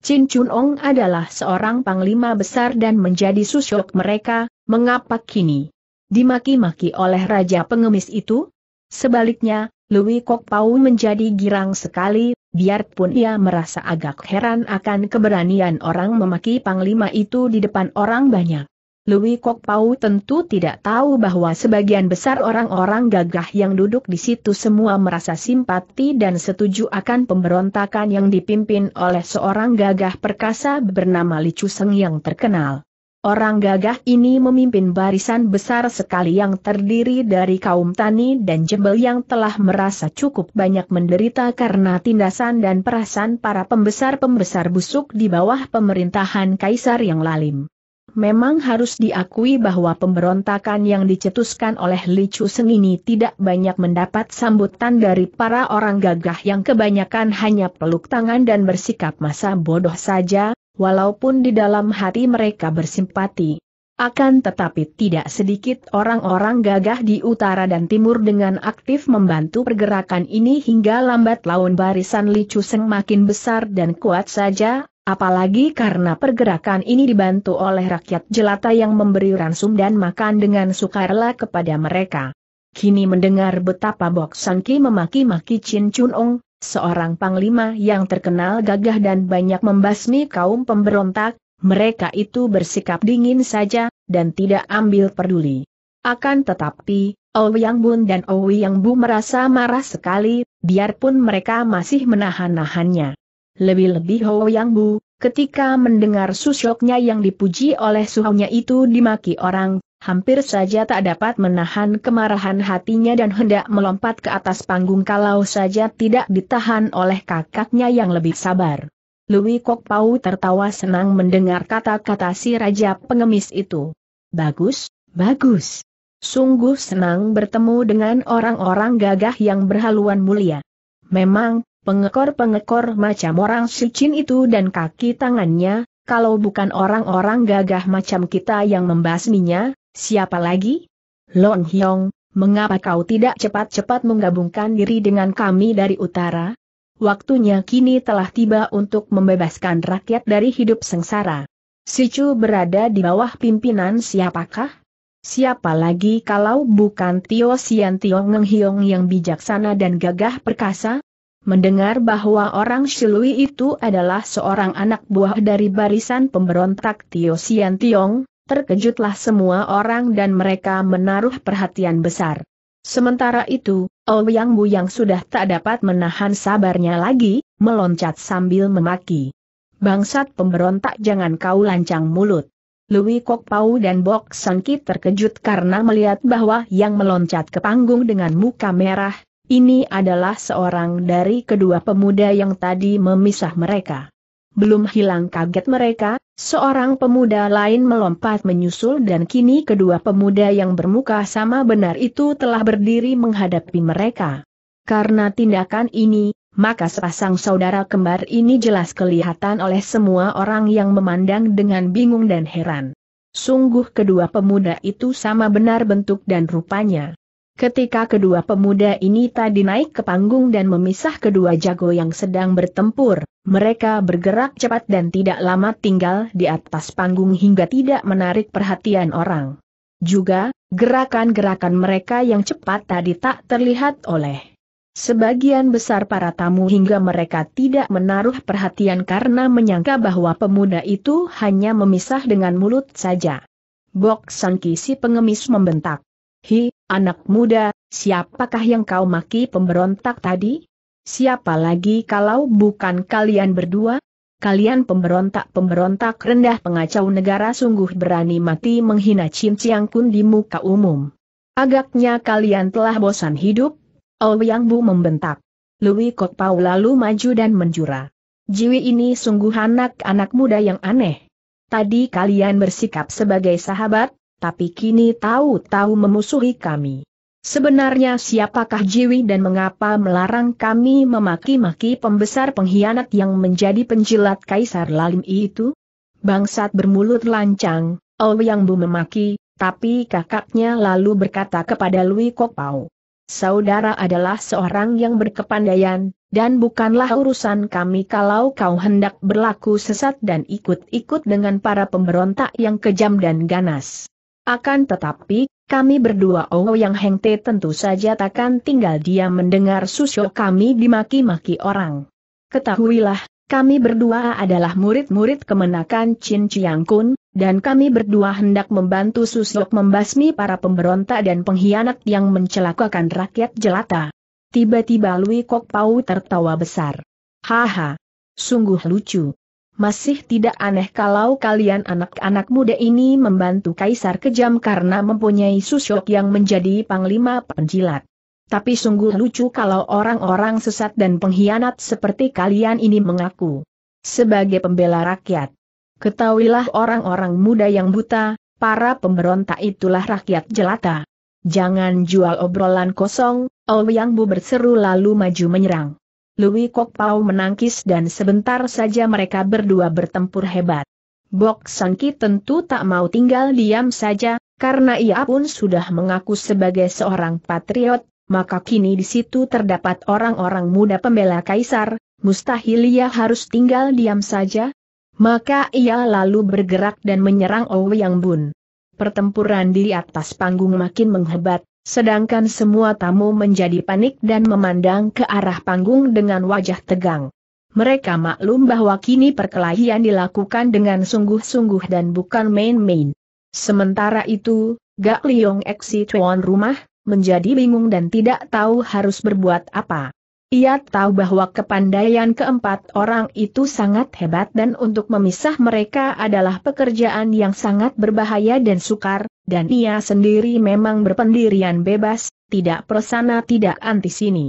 Chin Chun Ong adalah seorang panglima besar dan menjadi susuk mereka, mengapa kini dimaki-maki oleh Raja Pengemis itu? Sebaliknya, Louis Pau menjadi girang sekali, biarpun ia merasa agak heran akan keberanian orang memaki Panglima itu di depan orang banyak. Louis Pau tentu tidak tahu bahwa sebagian besar orang-orang gagah yang duduk di situ semua merasa simpati dan setuju akan pemberontakan yang dipimpin oleh seorang gagah perkasa bernama Li Seng yang terkenal. Orang gagah ini memimpin barisan besar sekali yang terdiri dari kaum tani dan jebel yang telah merasa cukup banyak menderita karena tindasan dan perasan para pembesar-pembesar busuk di bawah pemerintahan kaisar yang lalim. Memang harus diakui bahwa pemberontakan yang dicetuskan oleh Li Chuseng ini tidak banyak mendapat sambutan dari para orang gagah yang kebanyakan hanya peluk tangan dan bersikap masa bodoh saja, walaupun di dalam hati mereka bersimpati. Akan tetapi tidak sedikit orang-orang gagah di utara dan timur dengan aktif membantu pergerakan ini hingga lambat laun barisan Li Chuseng makin besar dan kuat saja, apalagi karena pergerakan ini dibantu oleh rakyat jelata yang memberi ransum dan makan dengan sukarela kepada mereka. Kini mendengar betapa Bok Sangki memaki-maki Chin Chun Ong, seorang panglima yang terkenal gagah dan banyak membasmi kaum pemberontak, mereka itu bersikap dingin saja, dan tidak ambil peduli. Akan tetapi, Ouyang Bun dan Ouyang Bu merasa marah sekali, biarpun mereka masih menahan-nahannya. Lebih-lebih Ouyang Bu, ketika mendengar susoknya yang dipuji oleh suhunya itu dimaki orang, hampir saja tak dapat menahan kemarahan hatinya dan hendak melompat ke atas panggung kalau saja tidak ditahan oleh kakaknya yang lebih sabar. Louis Kok Pau tertawa senang mendengar kata-kata si raja pengemis itu. Bagus, bagus. Sungguh senang bertemu dengan orang-orang gagah yang berhaluan mulia. Memang, pengekor-pengekor macam orang sucin itu dan kaki tangannya, kalau bukan orang-orang gagah macam kita yang membasminya, Siapa lagi? Long Hyong, mengapa kau tidak cepat-cepat menggabungkan diri dengan kami dari utara? Waktunya kini telah tiba untuk membebaskan rakyat dari hidup sengsara. Si Chu berada di bawah pimpinan siapakah? Siapa lagi kalau bukan Tio Sian Tio Ngeng Hiong yang bijaksana dan gagah perkasa? Mendengar bahwa orang Shilui itu adalah seorang anak buah dari barisan pemberontak Tio Sian Tiong, terkejutlah semua orang dan mereka menaruh perhatian besar. Sementara itu, Ouyang oh Buyang sudah tak dapat menahan sabarnya lagi, meloncat sambil memaki. Bangsat pemberontak jangan kau lancang mulut. Louis Kok Pau dan Bok Sangki terkejut karena melihat bahwa yang meloncat ke panggung dengan muka merah, ini adalah seorang dari kedua pemuda yang tadi memisah mereka. Belum hilang kaget mereka, Seorang pemuda lain melompat menyusul dan kini kedua pemuda yang bermuka sama benar itu telah berdiri menghadapi mereka. Karena tindakan ini, maka sepasang saudara kembar ini jelas kelihatan oleh semua orang yang memandang dengan bingung dan heran. Sungguh kedua pemuda itu sama benar bentuk dan rupanya. Ketika kedua pemuda ini tadi naik ke panggung dan memisah kedua jago yang sedang bertempur, mereka bergerak cepat dan tidak lama tinggal di atas panggung hingga tidak menarik perhatian orang. Juga, gerakan-gerakan mereka yang cepat tadi tak terlihat oleh sebagian besar para tamu hingga mereka tidak menaruh perhatian karena menyangka bahwa pemuda itu hanya memisah dengan mulut saja. Bok Sangki si pengemis membentak. Hi, Anak muda, siapakah yang kau maki pemberontak tadi? Siapa lagi kalau bukan kalian berdua? Kalian pemberontak-pemberontak rendah pengacau negara sungguh berani mati menghina Chin Chiang Kun di muka umum. Agaknya kalian telah bosan hidup? Oh Yang Bu membentak. Louis Kok Pau lalu maju dan menjura. Jiwi ini sungguh anak-anak muda yang aneh. Tadi kalian bersikap sebagai sahabat, tapi kini tahu-tahu memusuhi kami. Sebenarnya siapakah Jiwi dan mengapa melarang kami memaki-maki pembesar pengkhianat yang menjadi penjilat Kaisar Lalim itu? Bangsat bermulut lancang, oh Yang Bu memaki, tapi kakaknya lalu berkata kepada Lui Kokpau. Saudara adalah seorang yang berkepandaian, dan bukanlah urusan kami kalau kau hendak berlaku sesat dan ikut-ikut dengan para pemberontak yang kejam dan ganas. Akan tetapi, kami berdua Oh Yang hengte tentu saja takkan tinggal dia mendengar susyo kami dimaki-maki orang. Ketahuilah, kami berdua adalah murid-murid kemenakan Chin Chiang Kun, dan kami berdua hendak membantu susuk membasmi para pemberontak dan pengkhianat yang mencelakakan rakyat jelata. Tiba-tiba Lui Kok Pau tertawa besar. Haha, sungguh lucu, masih tidak aneh kalau kalian anak-anak muda ini membantu Kaisar Kejam karena mempunyai Susyok yang menjadi panglima penjilat. Tapi sungguh lucu kalau orang-orang sesat dan pengkhianat seperti kalian ini mengaku sebagai pembela rakyat. Ketahuilah orang-orang muda yang buta, para pemberontak itulah rakyat jelata. Jangan jual obrolan kosong, Ouyang Bu berseru lalu maju menyerang. Louis Kokpau menangkis dan sebentar saja mereka berdua bertempur hebat. Bok Sangki tentu tak mau tinggal diam saja, karena ia pun sudah mengaku sebagai seorang patriot, maka kini di situ terdapat orang-orang muda pembela kaisar, mustahil ia harus tinggal diam saja. Maka ia lalu bergerak dan menyerang Ouyang Bun. Pertempuran di atas panggung makin menghebat, sedangkan semua tamu menjadi panik dan memandang ke arah panggung dengan wajah tegang. Mereka maklum bahwa kini perkelahian dilakukan dengan sungguh-sungguh dan bukan main-main. Sementara itu, Gak Liong Eksi tuan rumah, menjadi bingung dan tidak tahu harus berbuat apa. Ia tahu bahwa kepandaian keempat orang itu sangat hebat dan untuk memisah mereka adalah pekerjaan yang sangat berbahaya dan sukar, dan ia sendiri memang berpendirian bebas, tidak persana tidak anti sini.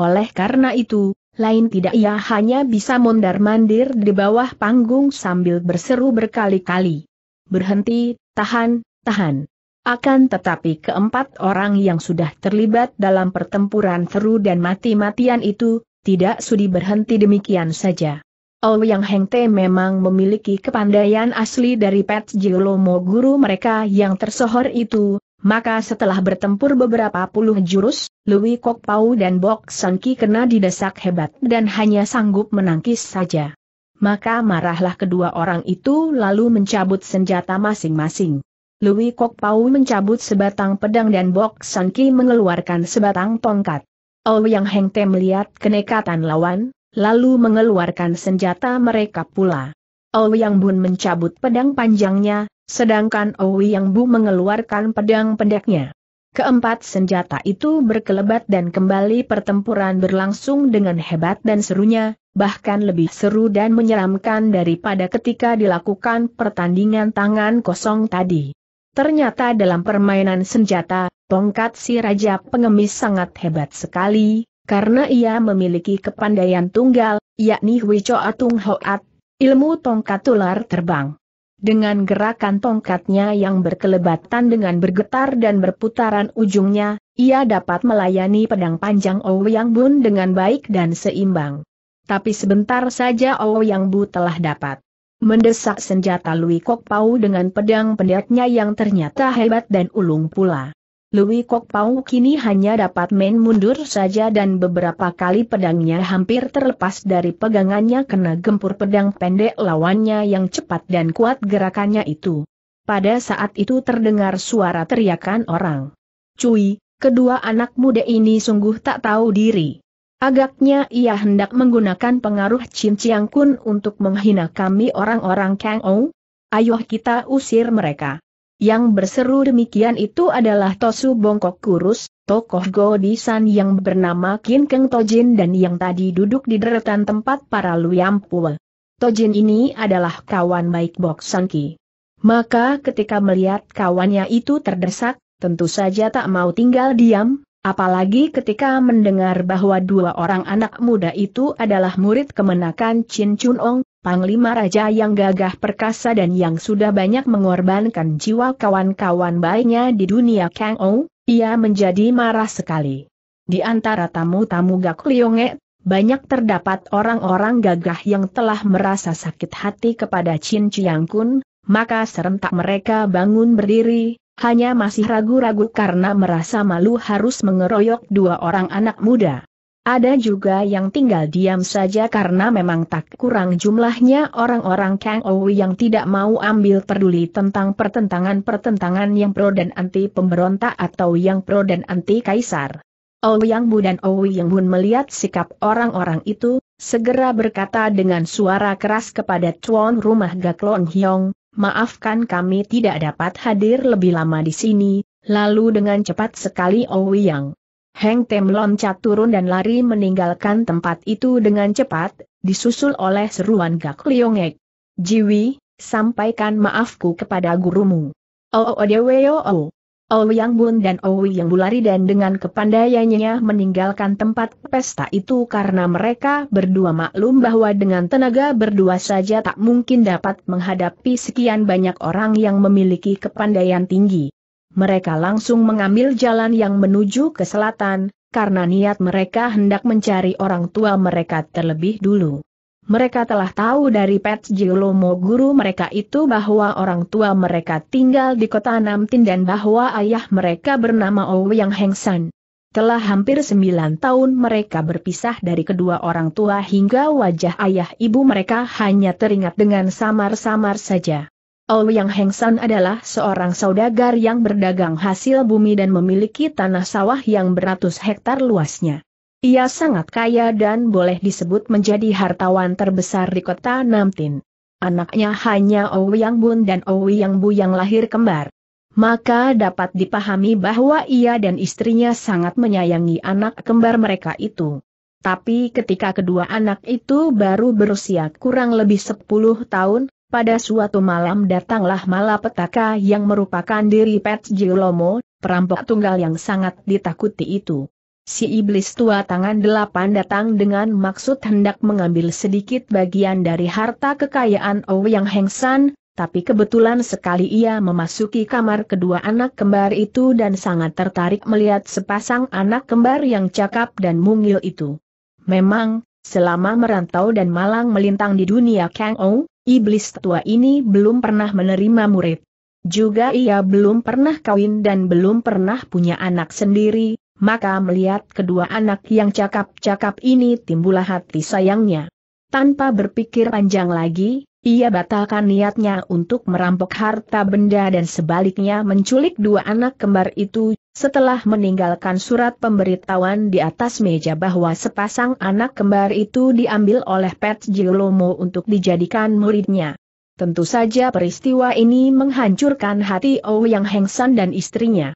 Oleh karena itu, lain tidak ia hanya bisa mondar-mandir di bawah panggung sambil berseru berkali-kali. Berhenti, tahan, tahan. Akan tetapi keempat orang yang sudah terlibat dalam pertempuran seru dan mati-matian itu, tidak sudi berhenti demikian saja. Ouyang Heng Te memang memiliki kepandaian asli dari Pet Jilomo guru mereka yang tersohor itu, maka setelah bertempur beberapa puluh jurus, Louis Kok Pau dan Bok San kena didesak hebat dan hanya sanggup menangkis saja. Maka marahlah kedua orang itu lalu mencabut senjata masing-masing. Louis Kok Pau mencabut sebatang pedang dan Bok San Ki mengeluarkan sebatang tongkat. Ouyang Heng Te melihat kenekatan lawan, lalu mengeluarkan senjata mereka pula. Ouyang Bun mencabut pedang panjangnya, sedangkan Ouyang Bu mengeluarkan pedang pendeknya. Keempat senjata itu berkelebat dan kembali pertempuran berlangsung dengan hebat dan serunya, bahkan lebih seru dan menyeramkan daripada ketika dilakukan pertandingan tangan kosong tadi. Ternyata dalam permainan senjata, tongkat si Raja Pengemis sangat hebat sekali, karena ia memiliki kepandaian tunggal, yakni Cho Atung Hoat, ilmu tongkat tular terbang. Dengan gerakan tongkatnya yang berkelebatan dengan bergetar dan berputaran ujungnya, ia dapat melayani pedang panjang Ouyang Bun dengan baik dan seimbang. Tapi sebentar saja Ouyang Bu telah dapat mendesak senjata Lui Kok Pau dengan pedang pendeknya yang ternyata hebat dan ulung pula. Lui Kok Pau kini hanya dapat main mundur saja dan beberapa kali pedangnya hampir terlepas dari pegangannya kena gempur pedang pendek lawannya yang cepat dan kuat gerakannya itu. Pada saat itu terdengar suara teriakan orang. Cui, kedua anak muda ini sungguh tak tahu diri. Agaknya ia hendak menggunakan pengaruh Chin Chiang Kun untuk menghina kami orang-orang Kang Ou. Ayo kita usir mereka. Yang berseru demikian itu adalah Tosu Bongkok Kurus, tokoh Godisan yang bernama Kin Keng Tojin dan yang tadi duduk di deretan tempat para Luyampul. Tojin ini adalah kawan baik Bok Ki. Maka ketika melihat kawannya itu terdesak, tentu saja tak mau tinggal diam, Apalagi ketika mendengar bahwa dua orang anak muda itu adalah murid kemenakan Chin Chun Ong, Panglima Raja yang gagah perkasa dan yang sudah banyak mengorbankan jiwa kawan-kawan baiknya di dunia Kang Ou, ia menjadi marah sekali. Di antara tamu-tamu Gak Lionge, banyak terdapat orang-orang gagah yang telah merasa sakit hati kepada Chin Chiang Kun, maka serentak mereka bangun berdiri, hanya masih ragu-ragu karena merasa malu harus mengeroyok dua orang anak muda. Ada juga yang tinggal diam saja karena memang tak kurang jumlahnya orang-orang Kang Ou yang tidak mau ambil peduli tentang pertentangan-pertentangan yang pro dan anti pemberontak atau yang pro dan anti kaisar. Ouyang Bu dan Ouyang Bun melihat sikap orang-orang itu, segera berkata dengan suara keras kepada tuan rumah Gaklon Hyong, Maafkan kami tidak dapat hadir lebih lama di sini, lalu dengan cepat sekali Owi Yang. Heng Tem loncat turun dan lari meninggalkan tempat itu dengan cepat, disusul oleh seruan Gak Liongek. Jiwi, sampaikan maafku kepada gurumu. Oh, oh, oh, oh, oh. Ouyang Bun dan Ouyang Bulari dan dengan kepandaiannya meninggalkan tempat pesta itu karena mereka berdua maklum bahwa dengan tenaga berdua saja tak mungkin dapat menghadapi sekian banyak orang yang memiliki kepandaian tinggi. Mereka langsung mengambil jalan yang menuju ke selatan, karena niat mereka hendak mencari orang tua mereka terlebih dulu. Mereka telah tahu dari Pets Jilomo guru mereka itu bahwa orang tua mereka tinggal di kota Namtin dan bahwa ayah mereka bernama Ouyang Hengsan. Telah hampir sembilan tahun mereka berpisah dari kedua orang tua hingga wajah ayah ibu mereka hanya teringat dengan samar-samar saja. Ouyang Hengsan adalah seorang saudagar yang berdagang hasil bumi dan memiliki tanah sawah yang beratus hektar luasnya. Ia sangat kaya dan boleh disebut menjadi hartawan terbesar di kota Namtin. Anaknya hanya Ouyang Bun dan Ouyang Bu yang lahir kembar. Maka dapat dipahami bahwa ia dan istrinya sangat menyayangi anak kembar mereka itu. Tapi ketika kedua anak itu baru berusia kurang lebih 10 tahun, pada suatu malam datanglah malapetaka yang merupakan diri Pets Jilomo, perampok tunggal yang sangat ditakuti itu. Si iblis tua tangan delapan datang dengan maksud hendak mengambil sedikit bagian dari harta kekayaan Ouyang Heng San, tapi kebetulan sekali ia memasuki kamar kedua anak kembar itu dan sangat tertarik melihat sepasang anak kembar yang cakap dan mungil itu. Memang, selama merantau dan malang melintang di dunia Kang Ou, iblis tua ini belum pernah menerima murid. Juga ia belum pernah kawin dan belum pernah punya anak sendiri, maka melihat kedua anak yang cakap-cakap ini timbullah hati sayangnya. Tanpa berpikir panjang lagi, ia batalkan niatnya untuk merampok harta benda dan sebaliknya menculik dua anak kembar itu, setelah meninggalkan surat pemberitahuan di atas meja bahwa sepasang anak kembar itu diambil oleh Pet Jilomo untuk dijadikan muridnya. Tentu saja peristiwa ini menghancurkan hati Ouyang Hengsan dan istrinya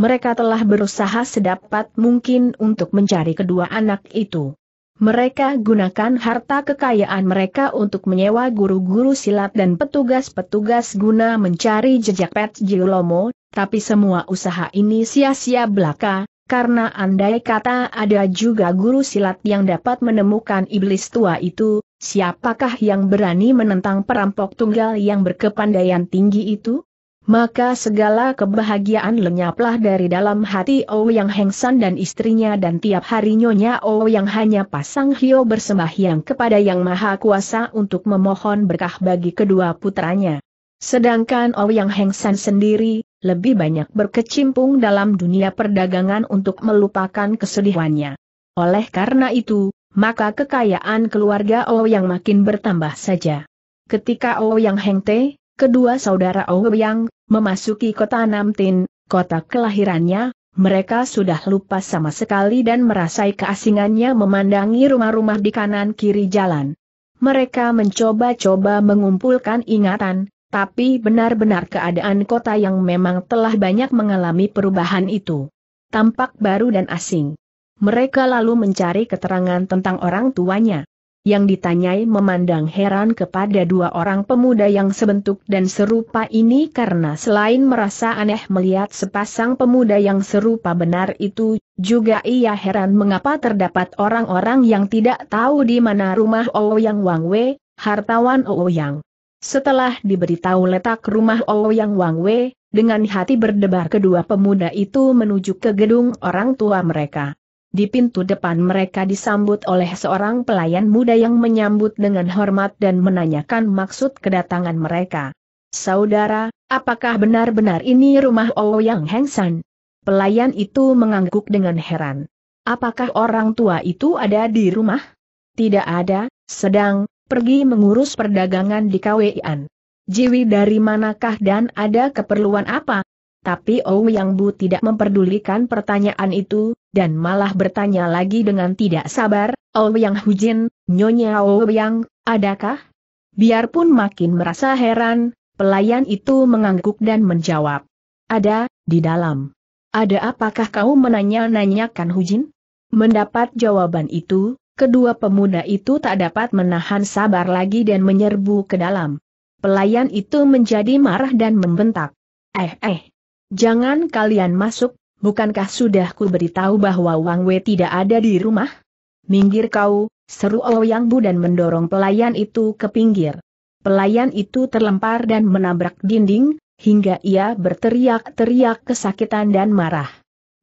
mereka telah berusaha sedapat mungkin untuk mencari kedua anak itu. Mereka gunakan harta kekayaan mereka untuk menyewa guru-guru silat dan petugas-petugas guna mencari jejak Pet Jilomo, tapi semua usaha ini sia-sia belaka, karena andai kata ada juga guru silat yang dapat menemukan iblis tua itu, siapakah yang berani menentang perampok tunggal yang berkepandaian tinggi itu? maka segala kebahagiaan lenyaplah dari dalam hati Ouyang Heng San dan istrinya dan tiap hari nyonya Ouyang hanya pasang hio bersembahyang kepada Yang Maha Kuasa untuk memohon berkah bagi kedua putranya. Sedangkan Ouyang Heng San sendiri, lebih banyak berkecimpung dalam dunia perdagangan untuk melupakan kesedihannya. Oleh karena itu, maka kekayaan keluarga Ouyang makin bertambah saja. Ketika Ouyang Heng Te, kedua saudara yang memasuki kota Namtin, kota kelahirannya, mereka sudah lupa sama sekali dan merasai keasingannya memandangi rumah-rumah di kanan kiri jalan. Mereka mencoba-coba mengumpulkan ingatan, tapi benar-benar keadaan kota yang memang telah banyak mengalami perubahan itu. Tampak baru dan asing. Mereka lalu mencari keterangan tentang orang tuanya. Yang ditanyai memandang heran kepada dua orang pemuda yang sebentuk dan serupa ini karena selain merasa aneh melihat sepasang pemuda yang serupa benar itu, juga ia heran mengapa terdapat orang-orang yang tidak tahu di mana rumah Ouyang Wei, hartawan Ouyang. Setelah diberitahu letak rumah Ouyang Wei, dengan hati berdebar kedua pemuda itu menuju ke gedung orang tua mereka. Di pintu depan mereka disambut oleh seorang pelayan muda yang menyambut dengan hormat dan menanyakan maksud kedatangan mereka. Saudara, apakah benar-benar ini rumah Ouyang oh Heng San? Pelayan itu mengangguk dengan heran. Apakah orang tua itu ada di rumah? Tidak ada, sedang pergi mengurus perdagangan di Kawian. Jiwi dari manakah dan ada keperluan apa? Tapi Ouyang oh Bu tidak memperdulikan pertanyaan itu, dan malah bertanya lagi dengan tidak sabar, Ouyang oh Hujin, Nyonya oh yang, adakah? Biarpun makin merasa heran, pelayan itu mengangguk dan menjawab. Ada, di dalam. Ada apakah kau menanya-nanyakan Hujin? Mendapat jawaban itu, kedua pemuda itu tak dapat menahan sabar lagi dan menyerbu ke dalam. Pelayan itu menjadi marah dan membentak. Eh eh, jangan kalian masuk, Bukankah sudah ku beritahu bahwa Wang Wei tidak ada di rumah? Minggir kau, seru Ouyang Bu dan mendorong pelayan itu ke pinggir. Pelayan itu terlempar dan menabrak dinding, hingga ia berteriak-teriak kesakitan dan marah.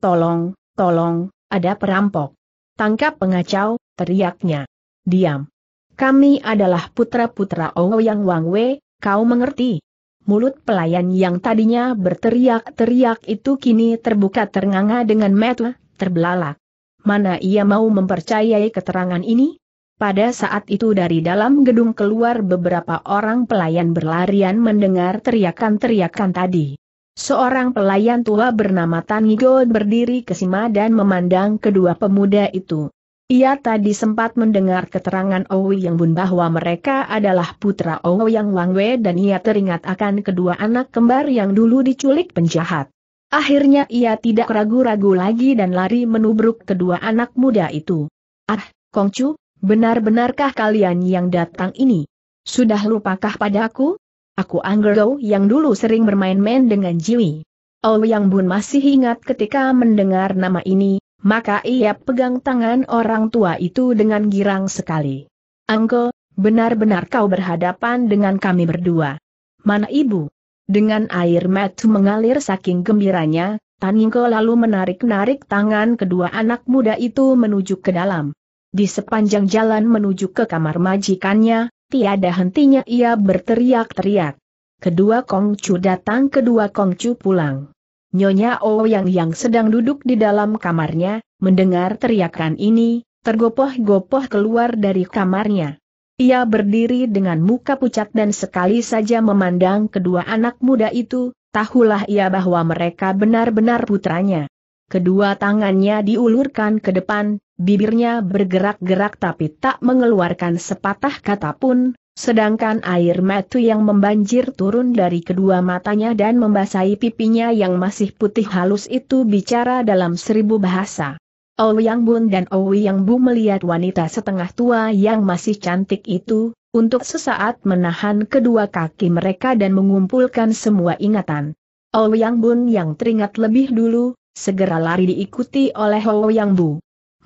Tolong, tolong, ada perampok. Tangkap pengacau, teriaknya. Diam. Kami adalah putra-putra Ouyang Wang Wei, kau mengerti? Mulut pelayan yang tadinya berteriak-teriak itu kini terbuka ternganga dengan mata, terbelalak. Mana ia mau mempercayai keterangan ini? Pada saat itu dari dalam gedung keluar beberapa orang pelayan berlarian mendengar teriakan-teriakan tadi. Seorang pelayan tua bernama Tanigo berdiri kesima dan memandang kedua pemuda itu. Ia tadi sempat mendengar keterangan Owi yang Bun bahwa mereka adalah putra Owi Yang Wangwe dan ia teringat akan kedua anak kembar yang dulu diculik penjahat. Akhirnya ia tidak ragu-ragu lagi dan lari menubruk kedua anak muda itu. Ah, Kongcu, benar-benarkah kalian yang datang ini? Sudah lupakah padaku? Aku Anggero yang dulu sering bermain-main dengan Jiwi. yang Bun masih ingat ketika mendengar nama ini, maka ia pegang tangan orang tua itu dengan girang sekali. Angko, benar-benar kau berhadapan dengan kami berdua. Mana ibu? Dengan air mata mengalir saking gembiranya, Taningko lalu menarik-narik tangan kedua anak muda itu menuju ke dalam. Di sepanjang jalan menuju ke kamar majikannya, tiada hentinya ia berteriak-teriak. Kedua Kongcu datang, kedua Kongcu pulang. Nyonya Ouyang yang sedang duduk di dalam kamarnya, mendengar teriakan ini, tergopoh-gopoh keluar dari kamarnya. Ia berdiri dengan muka pucat dan sekali saja memandang kedua anak muda itu, tahulah ia bahwa mereka benar-benar putranya. Kedua tangannya diulurkan ke depan, bibirnya bergerak-gerak tapi tak mengeluarkan sepatah kata pun, sedangkan air mata yang membanjir turun dari kedua matanya dan membasahi pipinya yang masih putih halus itu bicara dalam seribu bahasa. Oh yang Bun dan oh Yang Bu melihat wanita setengah tua yang masih cantik itu, untuk sesaat menahan kedua kaki mereka dan mengumpulkan semua ingatan. Oh yang Bun yang teringat lebih dulu, segera lari diikuti oleh Hou Yang Bu.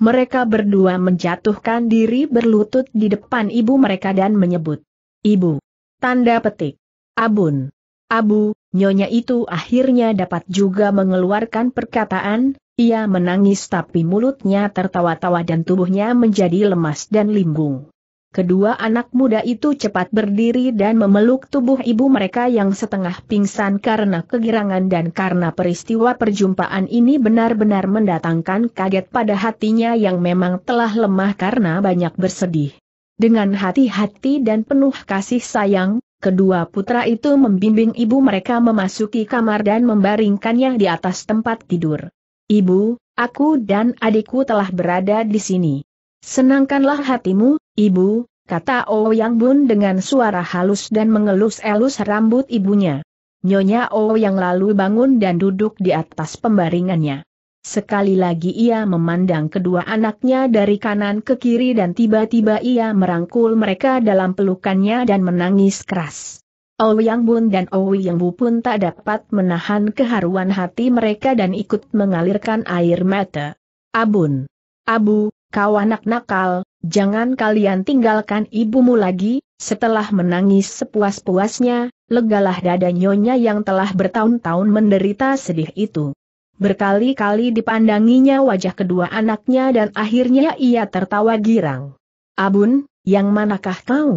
Mereka berdua menjatuhkan diri berlutut di depan ibu mereka dan menyebut, Ibu. Tanda petik. Abun. Abu, nyonya itu akhirnya dapat juga mengeluarkan perkataan, ia menangis tapi mulutnya tertawa-tawa dan tubuhnya menjadi lemas dan limbung. Kedua anak muda itu cepat berdiri dan memeluk tubuh ibu mereka yang setengah pingsan karena kegirangan dan karena peristiwa perjumpaan ini benar-benar mendatangkan kaget pada hatinya yang memang telah lemah karena banyak bersedih. Dengan hati-hati dan penuh kasih sayang, kedua putra itu membimbing ibu mereka memasuki kamar dan membaringkannya di atas tempat tidur. Ibu, aku dan adikku telah berada di sini. Senangkanlah hatimu, ibu, kata Ouyang Bun dengan suara halus dan mengelus-elus rambut ibunya. Nyonya Ouyang lalu bangun dan duduk di atas pembaringannya. Sekali lagi ia memandang kedua anaknya dari kanan ke kiri dan tiba-tiba ia merangkul mereka dalam pelukannya dan menangis keras. Ouyang Bun dan Ouyang Bu pun tak dapat menahan keharuan hati mereka dan ikut mengalirkan air mata. Abun. Abu, kau anak nakal, jangan kalian tinggalkan ibumu lagi, setelah menangis sepuas-puasnya, legalah dada nyonya yang telah bertahun-tahun menderita sedih itu. Berkali-kali dipandanginya wajah kedua anaknya dan akhirnya ia tertawa girang. Abun, yang manakah kau?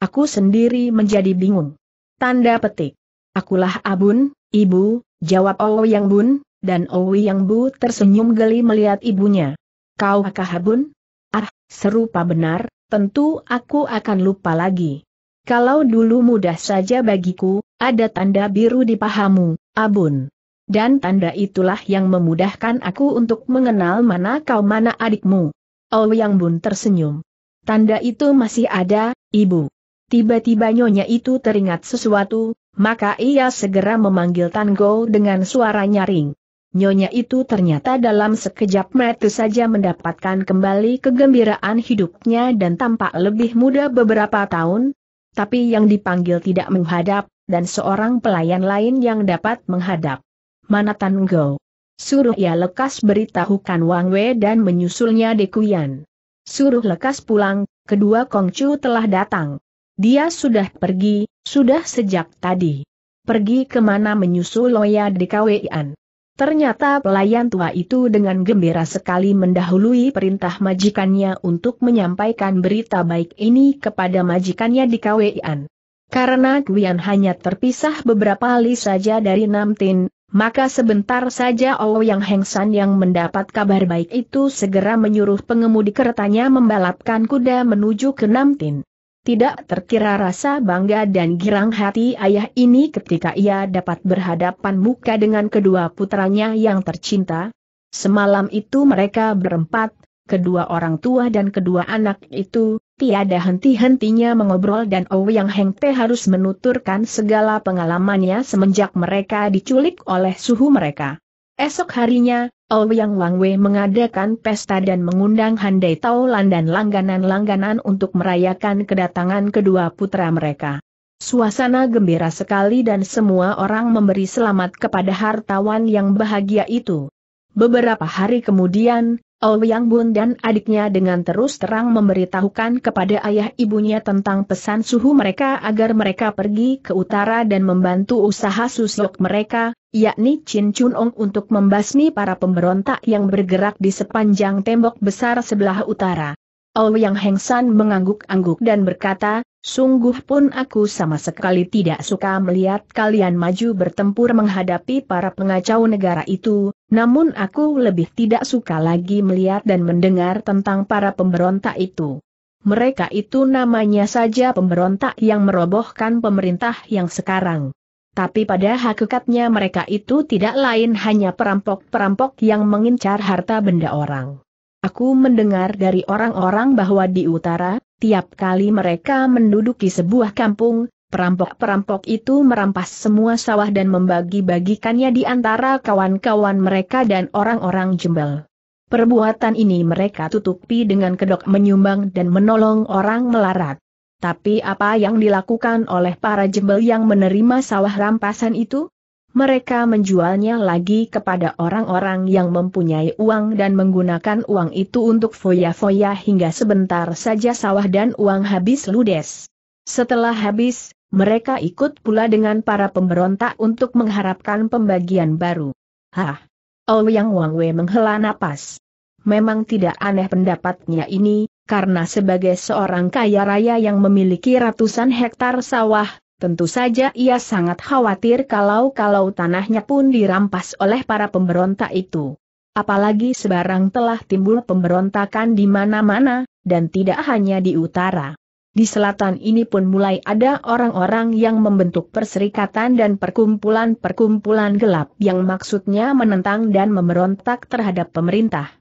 Aku sendiri menjadi bingung. Tanda petik. Akulah Abun, ibu, jawab Owi Yang Bun, dan Owi Yang Bu tersenyum geli melihat ibunya. Kau Akahabun? Ah, serupa benar, tentu aku akan lupa lagi. Kalau dulu mudah saja bagiku, ada tanda biru di pahamu, Abun. Dan tanda itulah yang memudahkan aku untuk mengenal mana kau mana adikmu. Oh, yang Bun tersenyum. Tanda itu masih ada, Ibu. Tiba-tiba nyonya itu teringat sesuatu, maka ia segera memanggil Tango dengan suara nyaring. Nyonya itu ternyata dalam sekejap mata saja mendapatkan kembali kegembiraan hidupnya dan tampak lebih muda beberapa tahun, tapi yang dipanggil tidak menghadap, dan seorang pelayan lain yang dapat menghadap. Manatan Go. Suruh ia lekas beritahukan Wang Wei dan menyusulnya Dekuyan. Suruh lekas pulang, kedua Kongcu telah datang. Dia sudah pergi, sudah sejak tadi. Pergi kemana menyusul Loya Dekawian. Ternyata pelayan tua itu dengan gembira sekali mendahului perintah majikannya untuk menyampaikan berita baik ini kepada majikannya di Kawean. Karena Guian hanya terpisah beberapa li saja dari Namtin, maka sebentar saja Ouyang oh Hengsan yang mendapat kabar baik itu segera menyuruh pengemudi keretanya membalapkan kuda menuju ke Namtin. Tidak terkira rasa bangga dan girang hati ayah ini ketika ia dapat berhadapan muka dengan kedua putranya yang tercinta. Semalam itu mereka berempat, kedua orang tua dan kedua anak itu, tiada henti-hentinya mengobrol dan Ouyang oh Heng Te harus menuturkan segala pengalamannya semenjak mereka diculik oleh suhu mereka. Esok harinya, Ouyang Wei mengadakan pesta dan mengundang Handai Taulan dan langganan-langganan untuk merayakan kedatangan kedua putra mereka. Suasana gembira sekali dan semua orang memberi selamat kepada hartawan yang bahagia itu. Beberapa hari kemudian, Ouyang Bun dan adiknya dengan terus terang memberitahukan kepada ayah ibunya tentang pesan suhu mereka agar mereka pergi ke utara dan membantu usaha susuk mereka, yakni Chin Chun Ong untuk membasmi para pemberontak yang bergerak di sepanjang tembok besar sebelah utara. Ouyang Heng San mengangguk-angguk dan berkata, Sungguh pun aku sama sekali tidak suka melihat kalian maju bertempur menghadapi para pengacau negara itu, namun aku lebih tidak suka lagi melihat dan mendengar tentang para pemberontak itu. Mereka itu namanya saja pemberontak yang merobohkan pemerintah yang sekarang. Tapi pada hakikatnya mereka itu tidak lain hanya perampok-perampok yang mengincar harta benda orang. Aku mendengar dari orang-orang bahwa di utara, tiap kali mereka menduduki sebuah kampung, perampok-perampok itu merampas semua sawah dan membagi-bagikannya di antara kawan-kawan mereka dan orang-orang jembel. Perbuatan ini mereka tutupi dengan kedok menyumbang dan menolong orang melarat. Tapi apa yang dilakukan oleh para jembel yang menerima sawah rampasan itu? Mereka menjualnya lagi kepada orang-orang yang mempunyai uang dan menggunakan uang itu untuk foya-foya hingga sebentar saja sawah dan uang habis ludes. Setelah habis, mereka ikut pula dengan para pemberontak untuk mengharapkan pembagian baru. Hah! Ouyang oh, Wangwe menghela napas. Memang tidak aneh pendapatnya ini, karena sebagai seorang kaya raya yang memiliki ratusan hektar sawah, tentu saja ia sangat khawatir kalau-kalau tanahnya pun dirampas oleh para pemberontak itu. Apalagi sebarang telah timbul pemberontakan di mana-mana, dan tidak hanya di utara. Di selatan ini pun mulai ada orang-orang yang membentuk perserikatan dan perkumpulan-perkumpulan gelap yang maksudnya menentang dan memberontak terhadap pemerintah.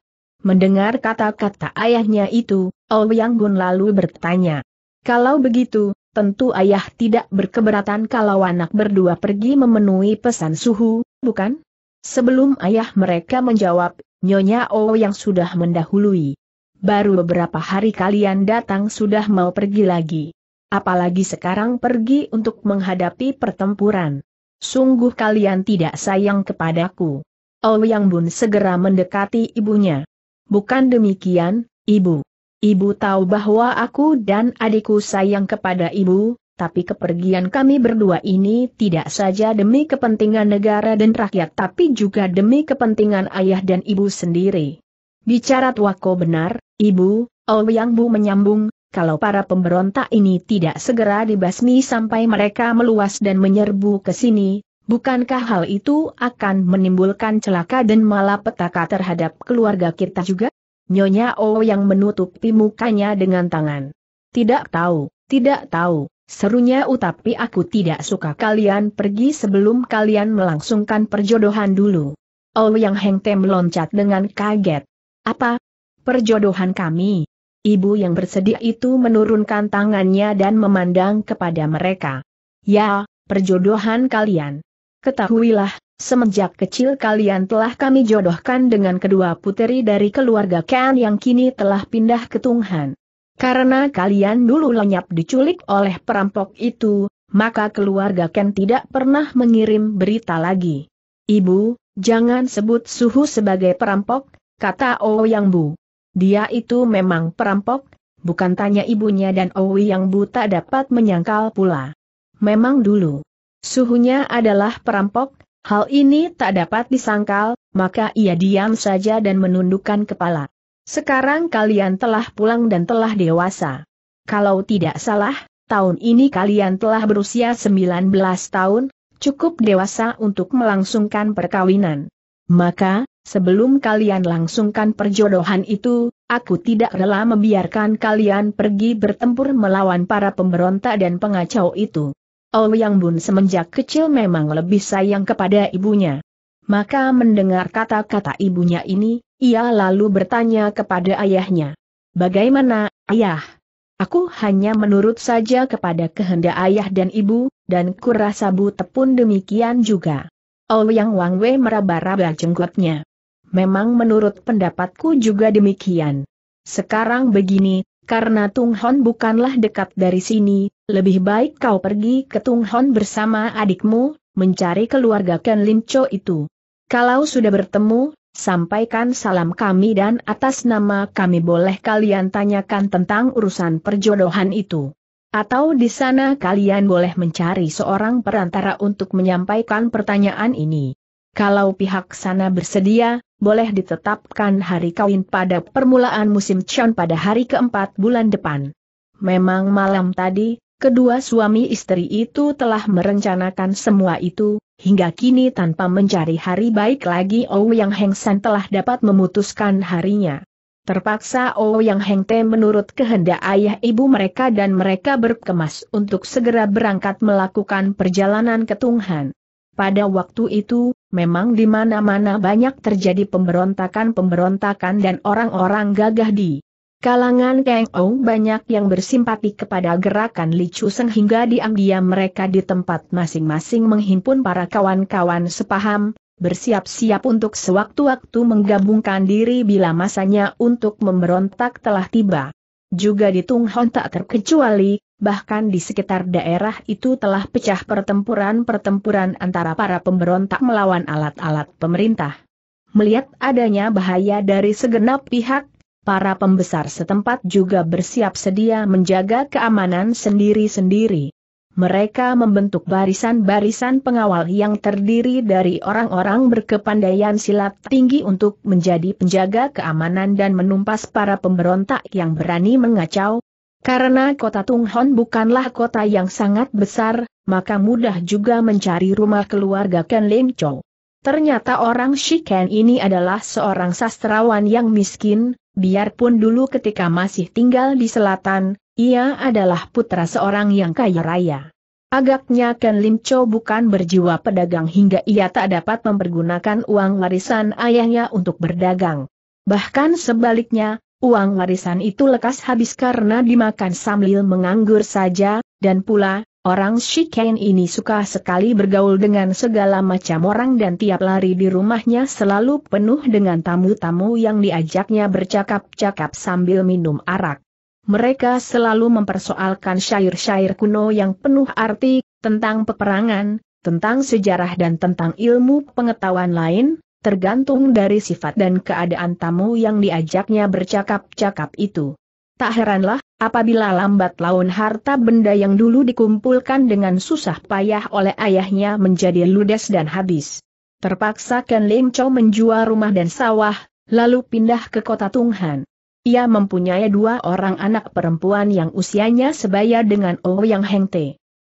Mendengar kata-kata ayahnya itu, oh Yang Gun lalu bertanya. Kalau begitu, tentu ayah tidak berkeberatan kalau anak berdua pergi memenuhi pesan suhu, bukan? Sebelum ayah mereka menjawab, Nyonya oh yang sudah mendahului. Baru beberapa hari kalian datang sudah mau pergi lagi. Apalagi sekarang pergi untuk menghadapi pertempuran. Sungguh kalian tidak sayang kepadaku. Oh yang Bun segera mendekati ibunya. Bukan demikian, Ibu. Ibu tahu bahwa aku dan adikku sayang kepada Ibu, tapi kepergian kami berdua ini tidak saja demi kepentingan negara dan rakyat tapi juga demi kepentingan ayah dan ibu sendiri. Bicara Tuako benar, Ibu, oh yang Bu menyambung, kalau para pemberontak ini tidak segera dibasmi sampai mereka meluas dan menyerbu ke sini, Bukankah hal itu akan menimbulkan celaka dan malapetaka terhadap keluarga kita juga? Nyonya O yang menutupi mukanya dengan tangan. Tidak tahu, tidak tahu, serunya utapi aku tidak suka kalian pergi sebelum kalian melangsungkan perjodohan dulu. O yang hengte meloncat dengan kaget. Apa? Perjodohan kami? Ibu yang bersedih itu menurunkan tangannya dan memandang kepada mereka. Ya, perjodohan kalian. Ketahuilah, semenjak kecil kalian telah kami jodohkan dengan kedua puteri dari keluarga Ken yang kini telah pindah ke Tunghan. Karena kalian dulu lenyap diculik oleh perampok itu, maka keluarga Ken tidak pernah mengirim berita lagi. Ibu, jangan sebut Suhu sebagai perampok, kata Ouyang Bu. Dia itu memang perampok, bukan tanya ibunya dan Ouyang Bu tak dapat menyangkal pula. Memang dulu, Suhunya adalah perampok, hal ini tak dapat disangkal, maka ia diam saja dan menundukkan kepala. Sekarang kalian telah pulang dan telah dewasa. Kalau tidak salah, tahun ini kalian telah berusia 19 tahun, cukup dewasa untuk melangsungkan perkawinan. Maka, sebelum kalian langsungkan perjodohan itu, aku tidak rela membiarkan kalian pergi bertempur melawan para pemberontak dan pengacau itu yang Bun semenjak kecil memang lebih sayang kepada ibunya. Maka mendengar kata-kata ibunya ini, ia lalu bertanya kepada ayahnya. Bagaimana, ayah? Aku hanya menurut saja kepada kehendak ayah dan ibu, dan kurasa bu tepun demikian juga. Ouyang Wang Wei meraba-raba jenggotnya. Memang menurut pendapatku juga demikian. Sekarang begini, karena Tung Hon bukanlah dekat dari sini, lebih baik kau pergi ke Tung Hon bersama adikmu, mencari keluarga Ken Lim Cho itu. Kalau sudah bertemu, sampaikan salam kami dan atas nama kami boleh kalian tanyakan tentang urusan perjodohan itu. Atau di sana kalian boleh mencari seorang perantara untuk menyampaikan pertanyaan ini. Kalau pihak sana bersedia, boleh ditetapkan hari kawin pada permulaan musim Chon pada hari keempat bulan depan. Memang malam tadi, kedua suami istri itu telah merencanakan semua itu, hingga kini tanpa mencari hari baik lagi Yang Heng San telah dapat memutuskan harinya. Terpaksa Ou Yang Heng Te menurut kehendak ayah ibu mereka dan mereka berkemas untuk segera berangkat melakukan perjalanan ke Tunghan. Pada waktu itu, memang di mana-mana banyak terjadi pemberontakan-pemberontakan dan orang-orang gagah di kalangan Kang Ou banyak yang bersimpati kepada gerakan Li Chuseng hingga diam-diam mereka di tempat masing-masing menghimpun para kawan-kawan sepaham, bersiap-siap untuk sewaktu-waktu menggabungkan diri bila masanya untuk memberontak telah tiba. Juga di Tung Hon tak terkecuali, bahkan di sekitar daerah itu telah pecah pertempuran-pertempuran antara para pemberontak melawan alat-alat pemerintah. Melihat adanya bahaya dari segenap pihak, para pembesar setempat juga bersiap sedia menjaga keamanan sendiri-sendiri. Mereka membentuk barisan-barisan pengawal yang terdiri dari orang-orang berkepandaian silat tinggi untuk menjadi penjaga keamanan dan menumpas para pemberontak yang berani mengacau, karena kota Tung Hon bukanlah kota yang sangat besar, maka mudah juga mencari rumah keluarga Ken Lim Chow. Ternyata orang Shiken ini adalah seorang sastrawan yang miskin, biarpun dulu ketika masih tinggal di selatan, ia adalah putra seorang yang kaya raya. Agaknya Ken Lim Cho bukan berjiwa pedagang hingga ia tak dapat mempergunakan uang warisan ayahnya untuk berdagang. Bahkan sebaliknya, Uang warisan itu lekas habis karena dimakan sambil menganggur saja, dan pula, orang Shiken ini suka sekali bergaul dengan segala macam orang dan tiap lari di rumahnya selalu penuh dengan tamu-tamu yang diajaknya bercakap-cakap sambil minum arak. Mereka selalu mempersoalkan syair-syair kuno yang penuh arti, tentang peperangan, tentang sejarah dan tentang ilmu pengetahuan lain, tergantung dari sifat dan keadaan tamu yang diajaknya bercakap-cakap itu. Tak heranlah, apabila lambat laun harta benda yang dulu dikumpulkan dengan susah payah oleh ayahnya menjadi ludes dan habis. Terpaksa Ken Lim Chow menjual rumah dan sawah, lalu pindah ke kota Tunghan. Ia mempunyai dua orang anak perempuan yang usianya sebaya dengan Oh Yang Heng Te.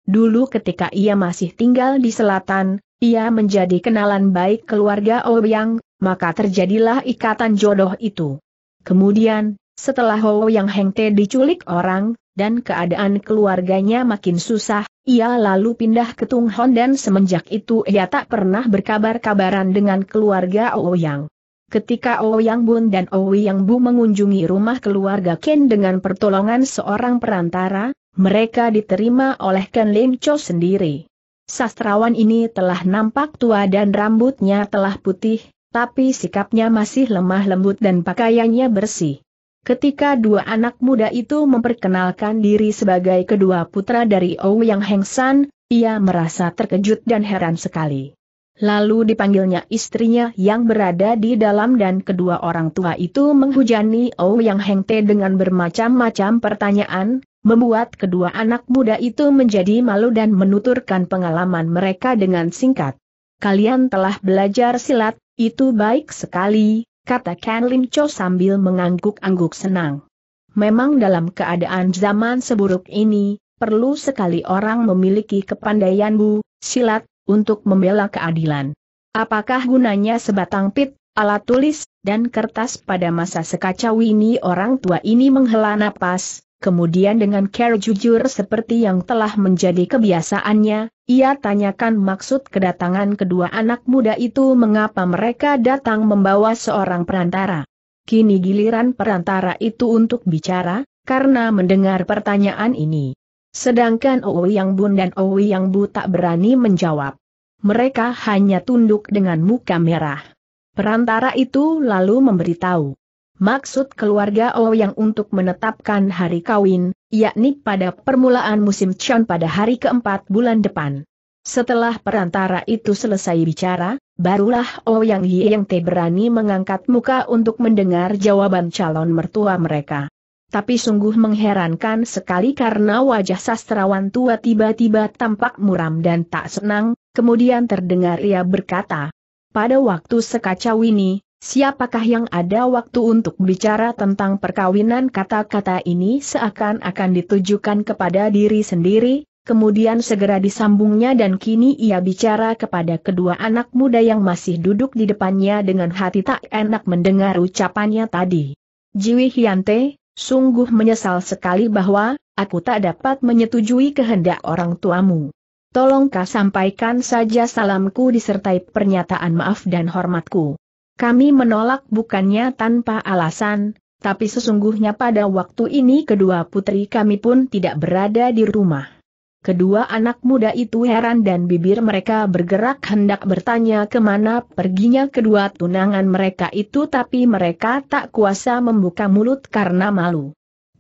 Dulu ketika ia masih tinggal di selatan, ia menjadi kenalan baik keluarga Ouyang, maka terjadilah ikatan jodoh itu. Kemudian, setelah Ouyang Hengte diculik orang, dan keadaan keluarganya makin susah, ia lalu pindah ke Tung Hon dan semenjak itu ia tak pernah berkabar-kabaran dengan keluarga Ouyang. Ketika Ouyang Bun dan Ouyang Bu mengunjungi rumah keluarga Ken dengan pertolongan seorang perantara, mereka diterima oleh Ken Lim Cho sendiri. Sastrawan ini telah nampak tua dan rambutnya telah putih, tapi sikapnya masih lemah lembut dan pakaiannya bersih. Ketika dua anak muda itu memperkenalkan diri sebagai kedua putra dari Ouyang Heng San, ia merasa terkejut dan heran sekali. Lalu dipanggilnya istrinya yang berada di dalam dan kedua orang tua itu menghujani Ouyang Heng Te dengan bermacam-macam pertanyaan, membuat kedua anak muda itu menjadi malu dan menuturkan pengalaman mereka dengan singkat. Kalian telah belajar silat, itu baik sekali, kata Ken Lim Cho sambil mengangguk-angguk senang. Memang dalam keadaan zaman seburuk ini, perlu sekali orang memiliki kepandaian bu, silat, untuk membela keadilan. Apakah gunanya sebatang pit, alat tulis, dan kertas pada masa sekacau ini orang tua ini menghela napas, Kemudian dengan care jujur seperti yang telah menjadi kebiasaannya, ia tanyakan maksud kedatangan kedua anak muda itu mengapa mereka datang membawa seorang perantara. Kini giliran perantara itu untuk bicara, karena mendengar pertanyaan ini. Sedangkan Owi Yang Bun dan Owi Yang Bu tak berani menjawab. Mereka hanya tunduk dengan muka merah. Perantara itu lalu memberitahu. Maksud keluarga O yang untuk menetapkan hari kawin, yakni pada permulaan musim Chon pada hari keempat bulan depan. Setelah perantara itu selesai bicara, barulah O Yang Ye yang Te berani mengangkat muka untuk mendengar jawaban calon mertua mereka. Tapi sungguh mengherankan sekali karena wajah sastrawan tua tiba-tiba tampak muram dan tak senang, kemudian terdengar ia berkata, pada waktu sekacau ini, Siapakah yang ada waktu untuk bicara tentang perkawinan kata-kata ini seakan-akan ditujukan kepada diri sendiri, kemudian segera disambungnya dan kini ia bicara kepada kedua anak muda yang masih duduk di depannya dengan hati tak enak mendengar ucapannya tadi. Jiwi Hyante, sungguh menyesal sekali bahwa, aku tak dapat menyetujui kehendak orang tuamu. Tolongkah sampaikan saja salamku disertai pernyataan maaf dan hormatku. Kami menolak bukannya tanpa alasan, tapi sesungguhnya pada waktu ini kedua putri kami pun tidak berada di rumah. Kedua anak muda itu heran dan bibir mereka bergerak hendak bertanya kemana perginya kedua tunangan mereka itu tapi mereka tak kuasa membuka mulut karena malu.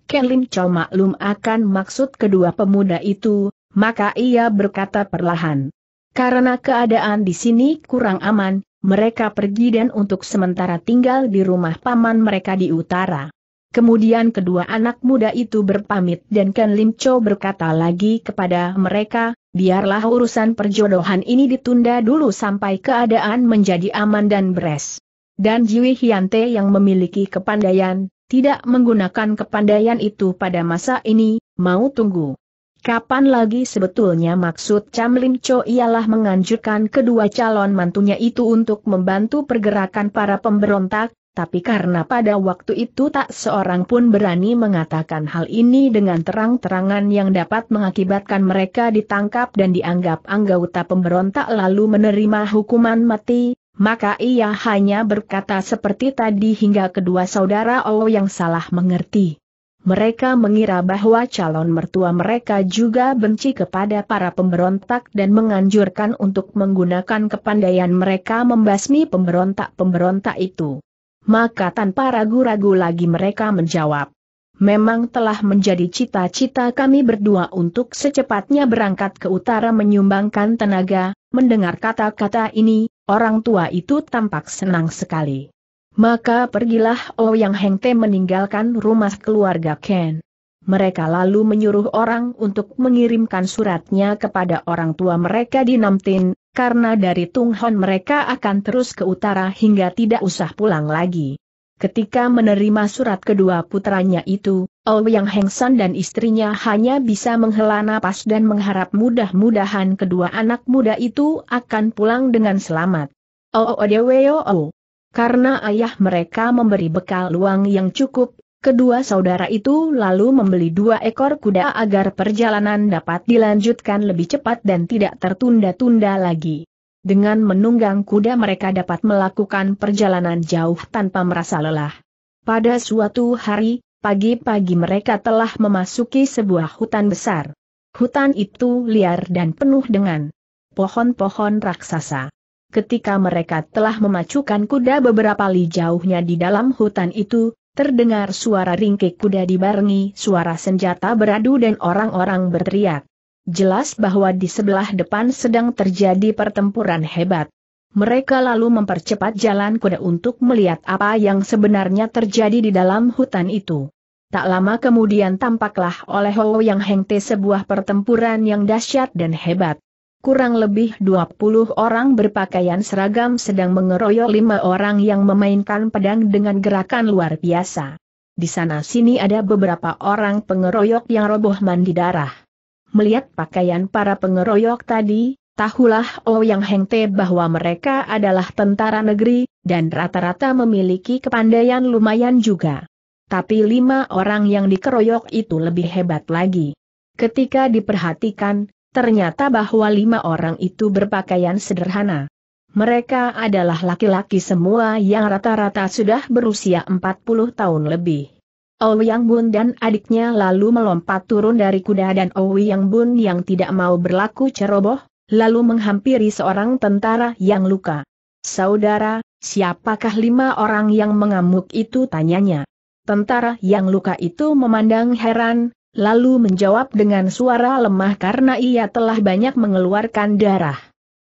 Lim Chow maklum akan maksud kedua pemuda itu, maka ia berkata perlahan. Karena keadaan di sini kurang aman, mereka pergi dan untuk sementara tinggal di rumah paman mereka di utara. Kemudian kedua anak muda itu berpamit dan Ken Lim Cho berkata lagi kepada mereka, biarlah urusan perjodohan ini ditunda dulu sampai keadaan menjadi aman dan beres. Dan Jiwi Hyante yang memiliki kepandaian, tidak menggunakan kepandaian itu pada masa ini, mau tunggu. Kapan lagi sebetulnya maksud Cam Lim Cho ialah menganjurkan kedua calon mantunya itu untuk membantu pergerakan para pemberontak, tapi karena pada waktu itu tak seorang pun berani mengatakan hal ini dengan terang-terangan yang dapat mengakibatkan mereka ditangkap dan dianggap anggota pemberontak lalu menerima hukuman mati, maka ia hanya berkata seperti tadi hingga kedua saudara Oh yang salah mengerti mereka mengira bahwa calon mertua mereka juga benci kepada para pemberontak dan menganjurkan untuk menggunakan kepandaian mereka membasmi pemberontak-pemberontak itu. Maka tanpa ragu-ragu lagi mereka menjawab. Memang telah menjadi cita-cita kami berdua untuk secepatnya berangkat ke utara menyumbangkan tenaga, mendengar kata-kata ini, orang tua itu tampak senang sekali. Maka pergilah Ouyang Heng Te meninggalkan rumah keluarga Ken. Mereka lalu menyuruh orang untuk mengirimkan suratnya kepada orang tua mereka di Namtin, karena dari Tunghon mereka akan terus ke utara hingga tidak usah pulang lagi. Ketika menerima surat kedua putranya itu, Ouyang Heng San dan istrinya hanya bisa menghela napas dan mengharap mudah-mudahan kedua anak muda itu akan pulang dengan selamat. Oh oh. Karena ayah mereka memberi bekal luang yang cukup, kedua saudara itu lalu membeli dua ekor kuda agar perjalanan dapat dilanjutkan lebih cepat dan tidak tertunda-tunda lagi. Dengan menunggang kuda mereka dapat melakukan perjalanan jauh tanpa merasa lelah. Pada suatu hari, pagi-pagi mereka telah memasuki sebuah hutan besar. Hutan itu liar dan penuh dengan pohon-pohon raksasa. Ketika mereka telah memacukan kuda beberapa li jauhnya di dalam hutan itu, terdengar suara ringkik kuda dibarengi suara senjata beradu dan orang-orang berteriak. Jelas bahwa di sebelah depan sedang terjadi pertempuran hebat. Mereka lalu mempercepat jalan kuda untuk melihat apa yang sebenarnya terjadi di dalam hutan itu. Tak lama kemudian tampaklah oleh Ho Yang Hengte sebuah pertempuran yang dahsyat dan hebat. Kurang lebih 20 orang berpakaian seragam sedang mengeroyok lima orang yang memainkan pedang dengan gerakan luar biasa. Di sana-sini ada beberapa orang pengeroyok yang roboh mandi darah. Melihat pakaian para pengeroyok tadi, tahulah Ouyang oh Hengte bahwa mereka adalah tentara negeri, dan rata-rata memiliki kepandaian lumayan juga. Tapi lima orang yang dikeroyok itu lebih hebat lagi. Ketika diperhatikan, Ternyata bahwa lima orang itu berpakaian sederhana. Mereka adalah laki-laki semua yang rata-rata sudah berusia 40 tahun lebih. Ouyang oh Yang Bun dan adiknya lalu melompat turun dari kuda dan Ouyang oh Yang Bun yang tidak mau berlaku ceroboh, lalu menghampiri seorang tentara yang luka. Saudara, siapakah lima orang yang mengamuk itu tanyanya. Tentara yang luka itu memandang heran, lalu menjawab dengan suara lemah karena ia telah banyak mengeluarkan darah.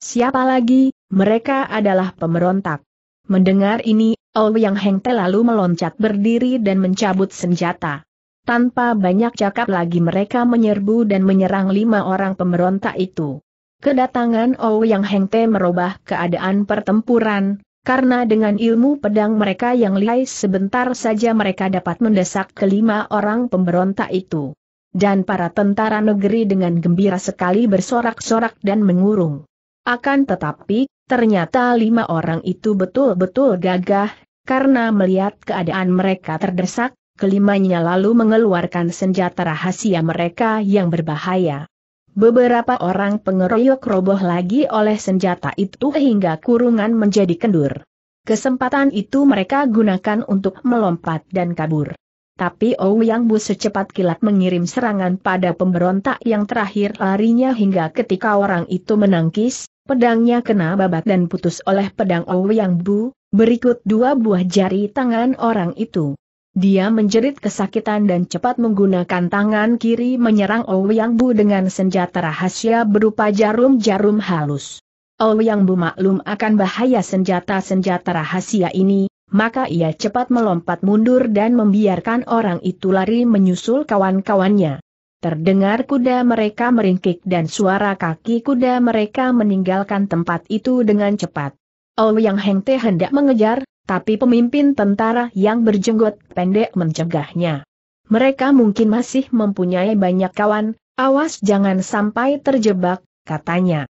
Siapa lagi, mereka adalah pemberontak. Mendengar ini, Ouyang oh Heng Te lalu meloncat berdiri dan mencabut senjata. Tanpa banyak cakap lagi mereka menyerbu dan menyerang lima orang pemberontak itu. Kedatangan Ouyang oh Heng Te merubah keadaan pertempuran, karena dengan ilmu pedang mereka yang lihai sebentar saja mereka dapat mendesak kelima orang pemberontak itu. Dan para tentara negeri dengan gembira sekali bersorak-sorak dan mengurung. Akan tetapi, ternyata lima orang itu betul-betul gagah, karena melihat keadaan mereka terdesak, kelimanya lalu mengeluarkan senjata rahasia mereka yang berbahaya. Beberapa orang pengeroyok roboh lagi oleh senjata itu hingga kurungan menjadi kendur. Kesempatan itu mereka gunakan untuk melompat dan kabur. Tapi Ouyang Bu secepat kilat mengirim serangan pada pemberontak yang terakhir larinya hingga ketika orang itu menangkis, pedangnya kena babat dan putus oleh pedang Ouyang Bu, berikut dua buah jari tangan orang itu. Dia menjerit kesakitan dan cepat menggunakan tangan kiri menyerang Ouyang Bu dengan senjata rahasia berupa jarum-jarum halus. Ouyang Bu maklum akan bahaya senjata-senjata rahasia ini, maka ia cepat melompat mundur dan membiarkan orang itu lari menyusul kawan-kawannya. Terdengar kuda mereka meringkik dan suara kaki kuda mereka meninggalkan tempat itu dengan cepat. Ouyang Heng hendak mengejar, tapi pemimpin tentara yang berjenggot pendek mencegahnya. Mereka mungkin masih mempunyai banyak kawan, awas jangan sampai terjebak, katanya.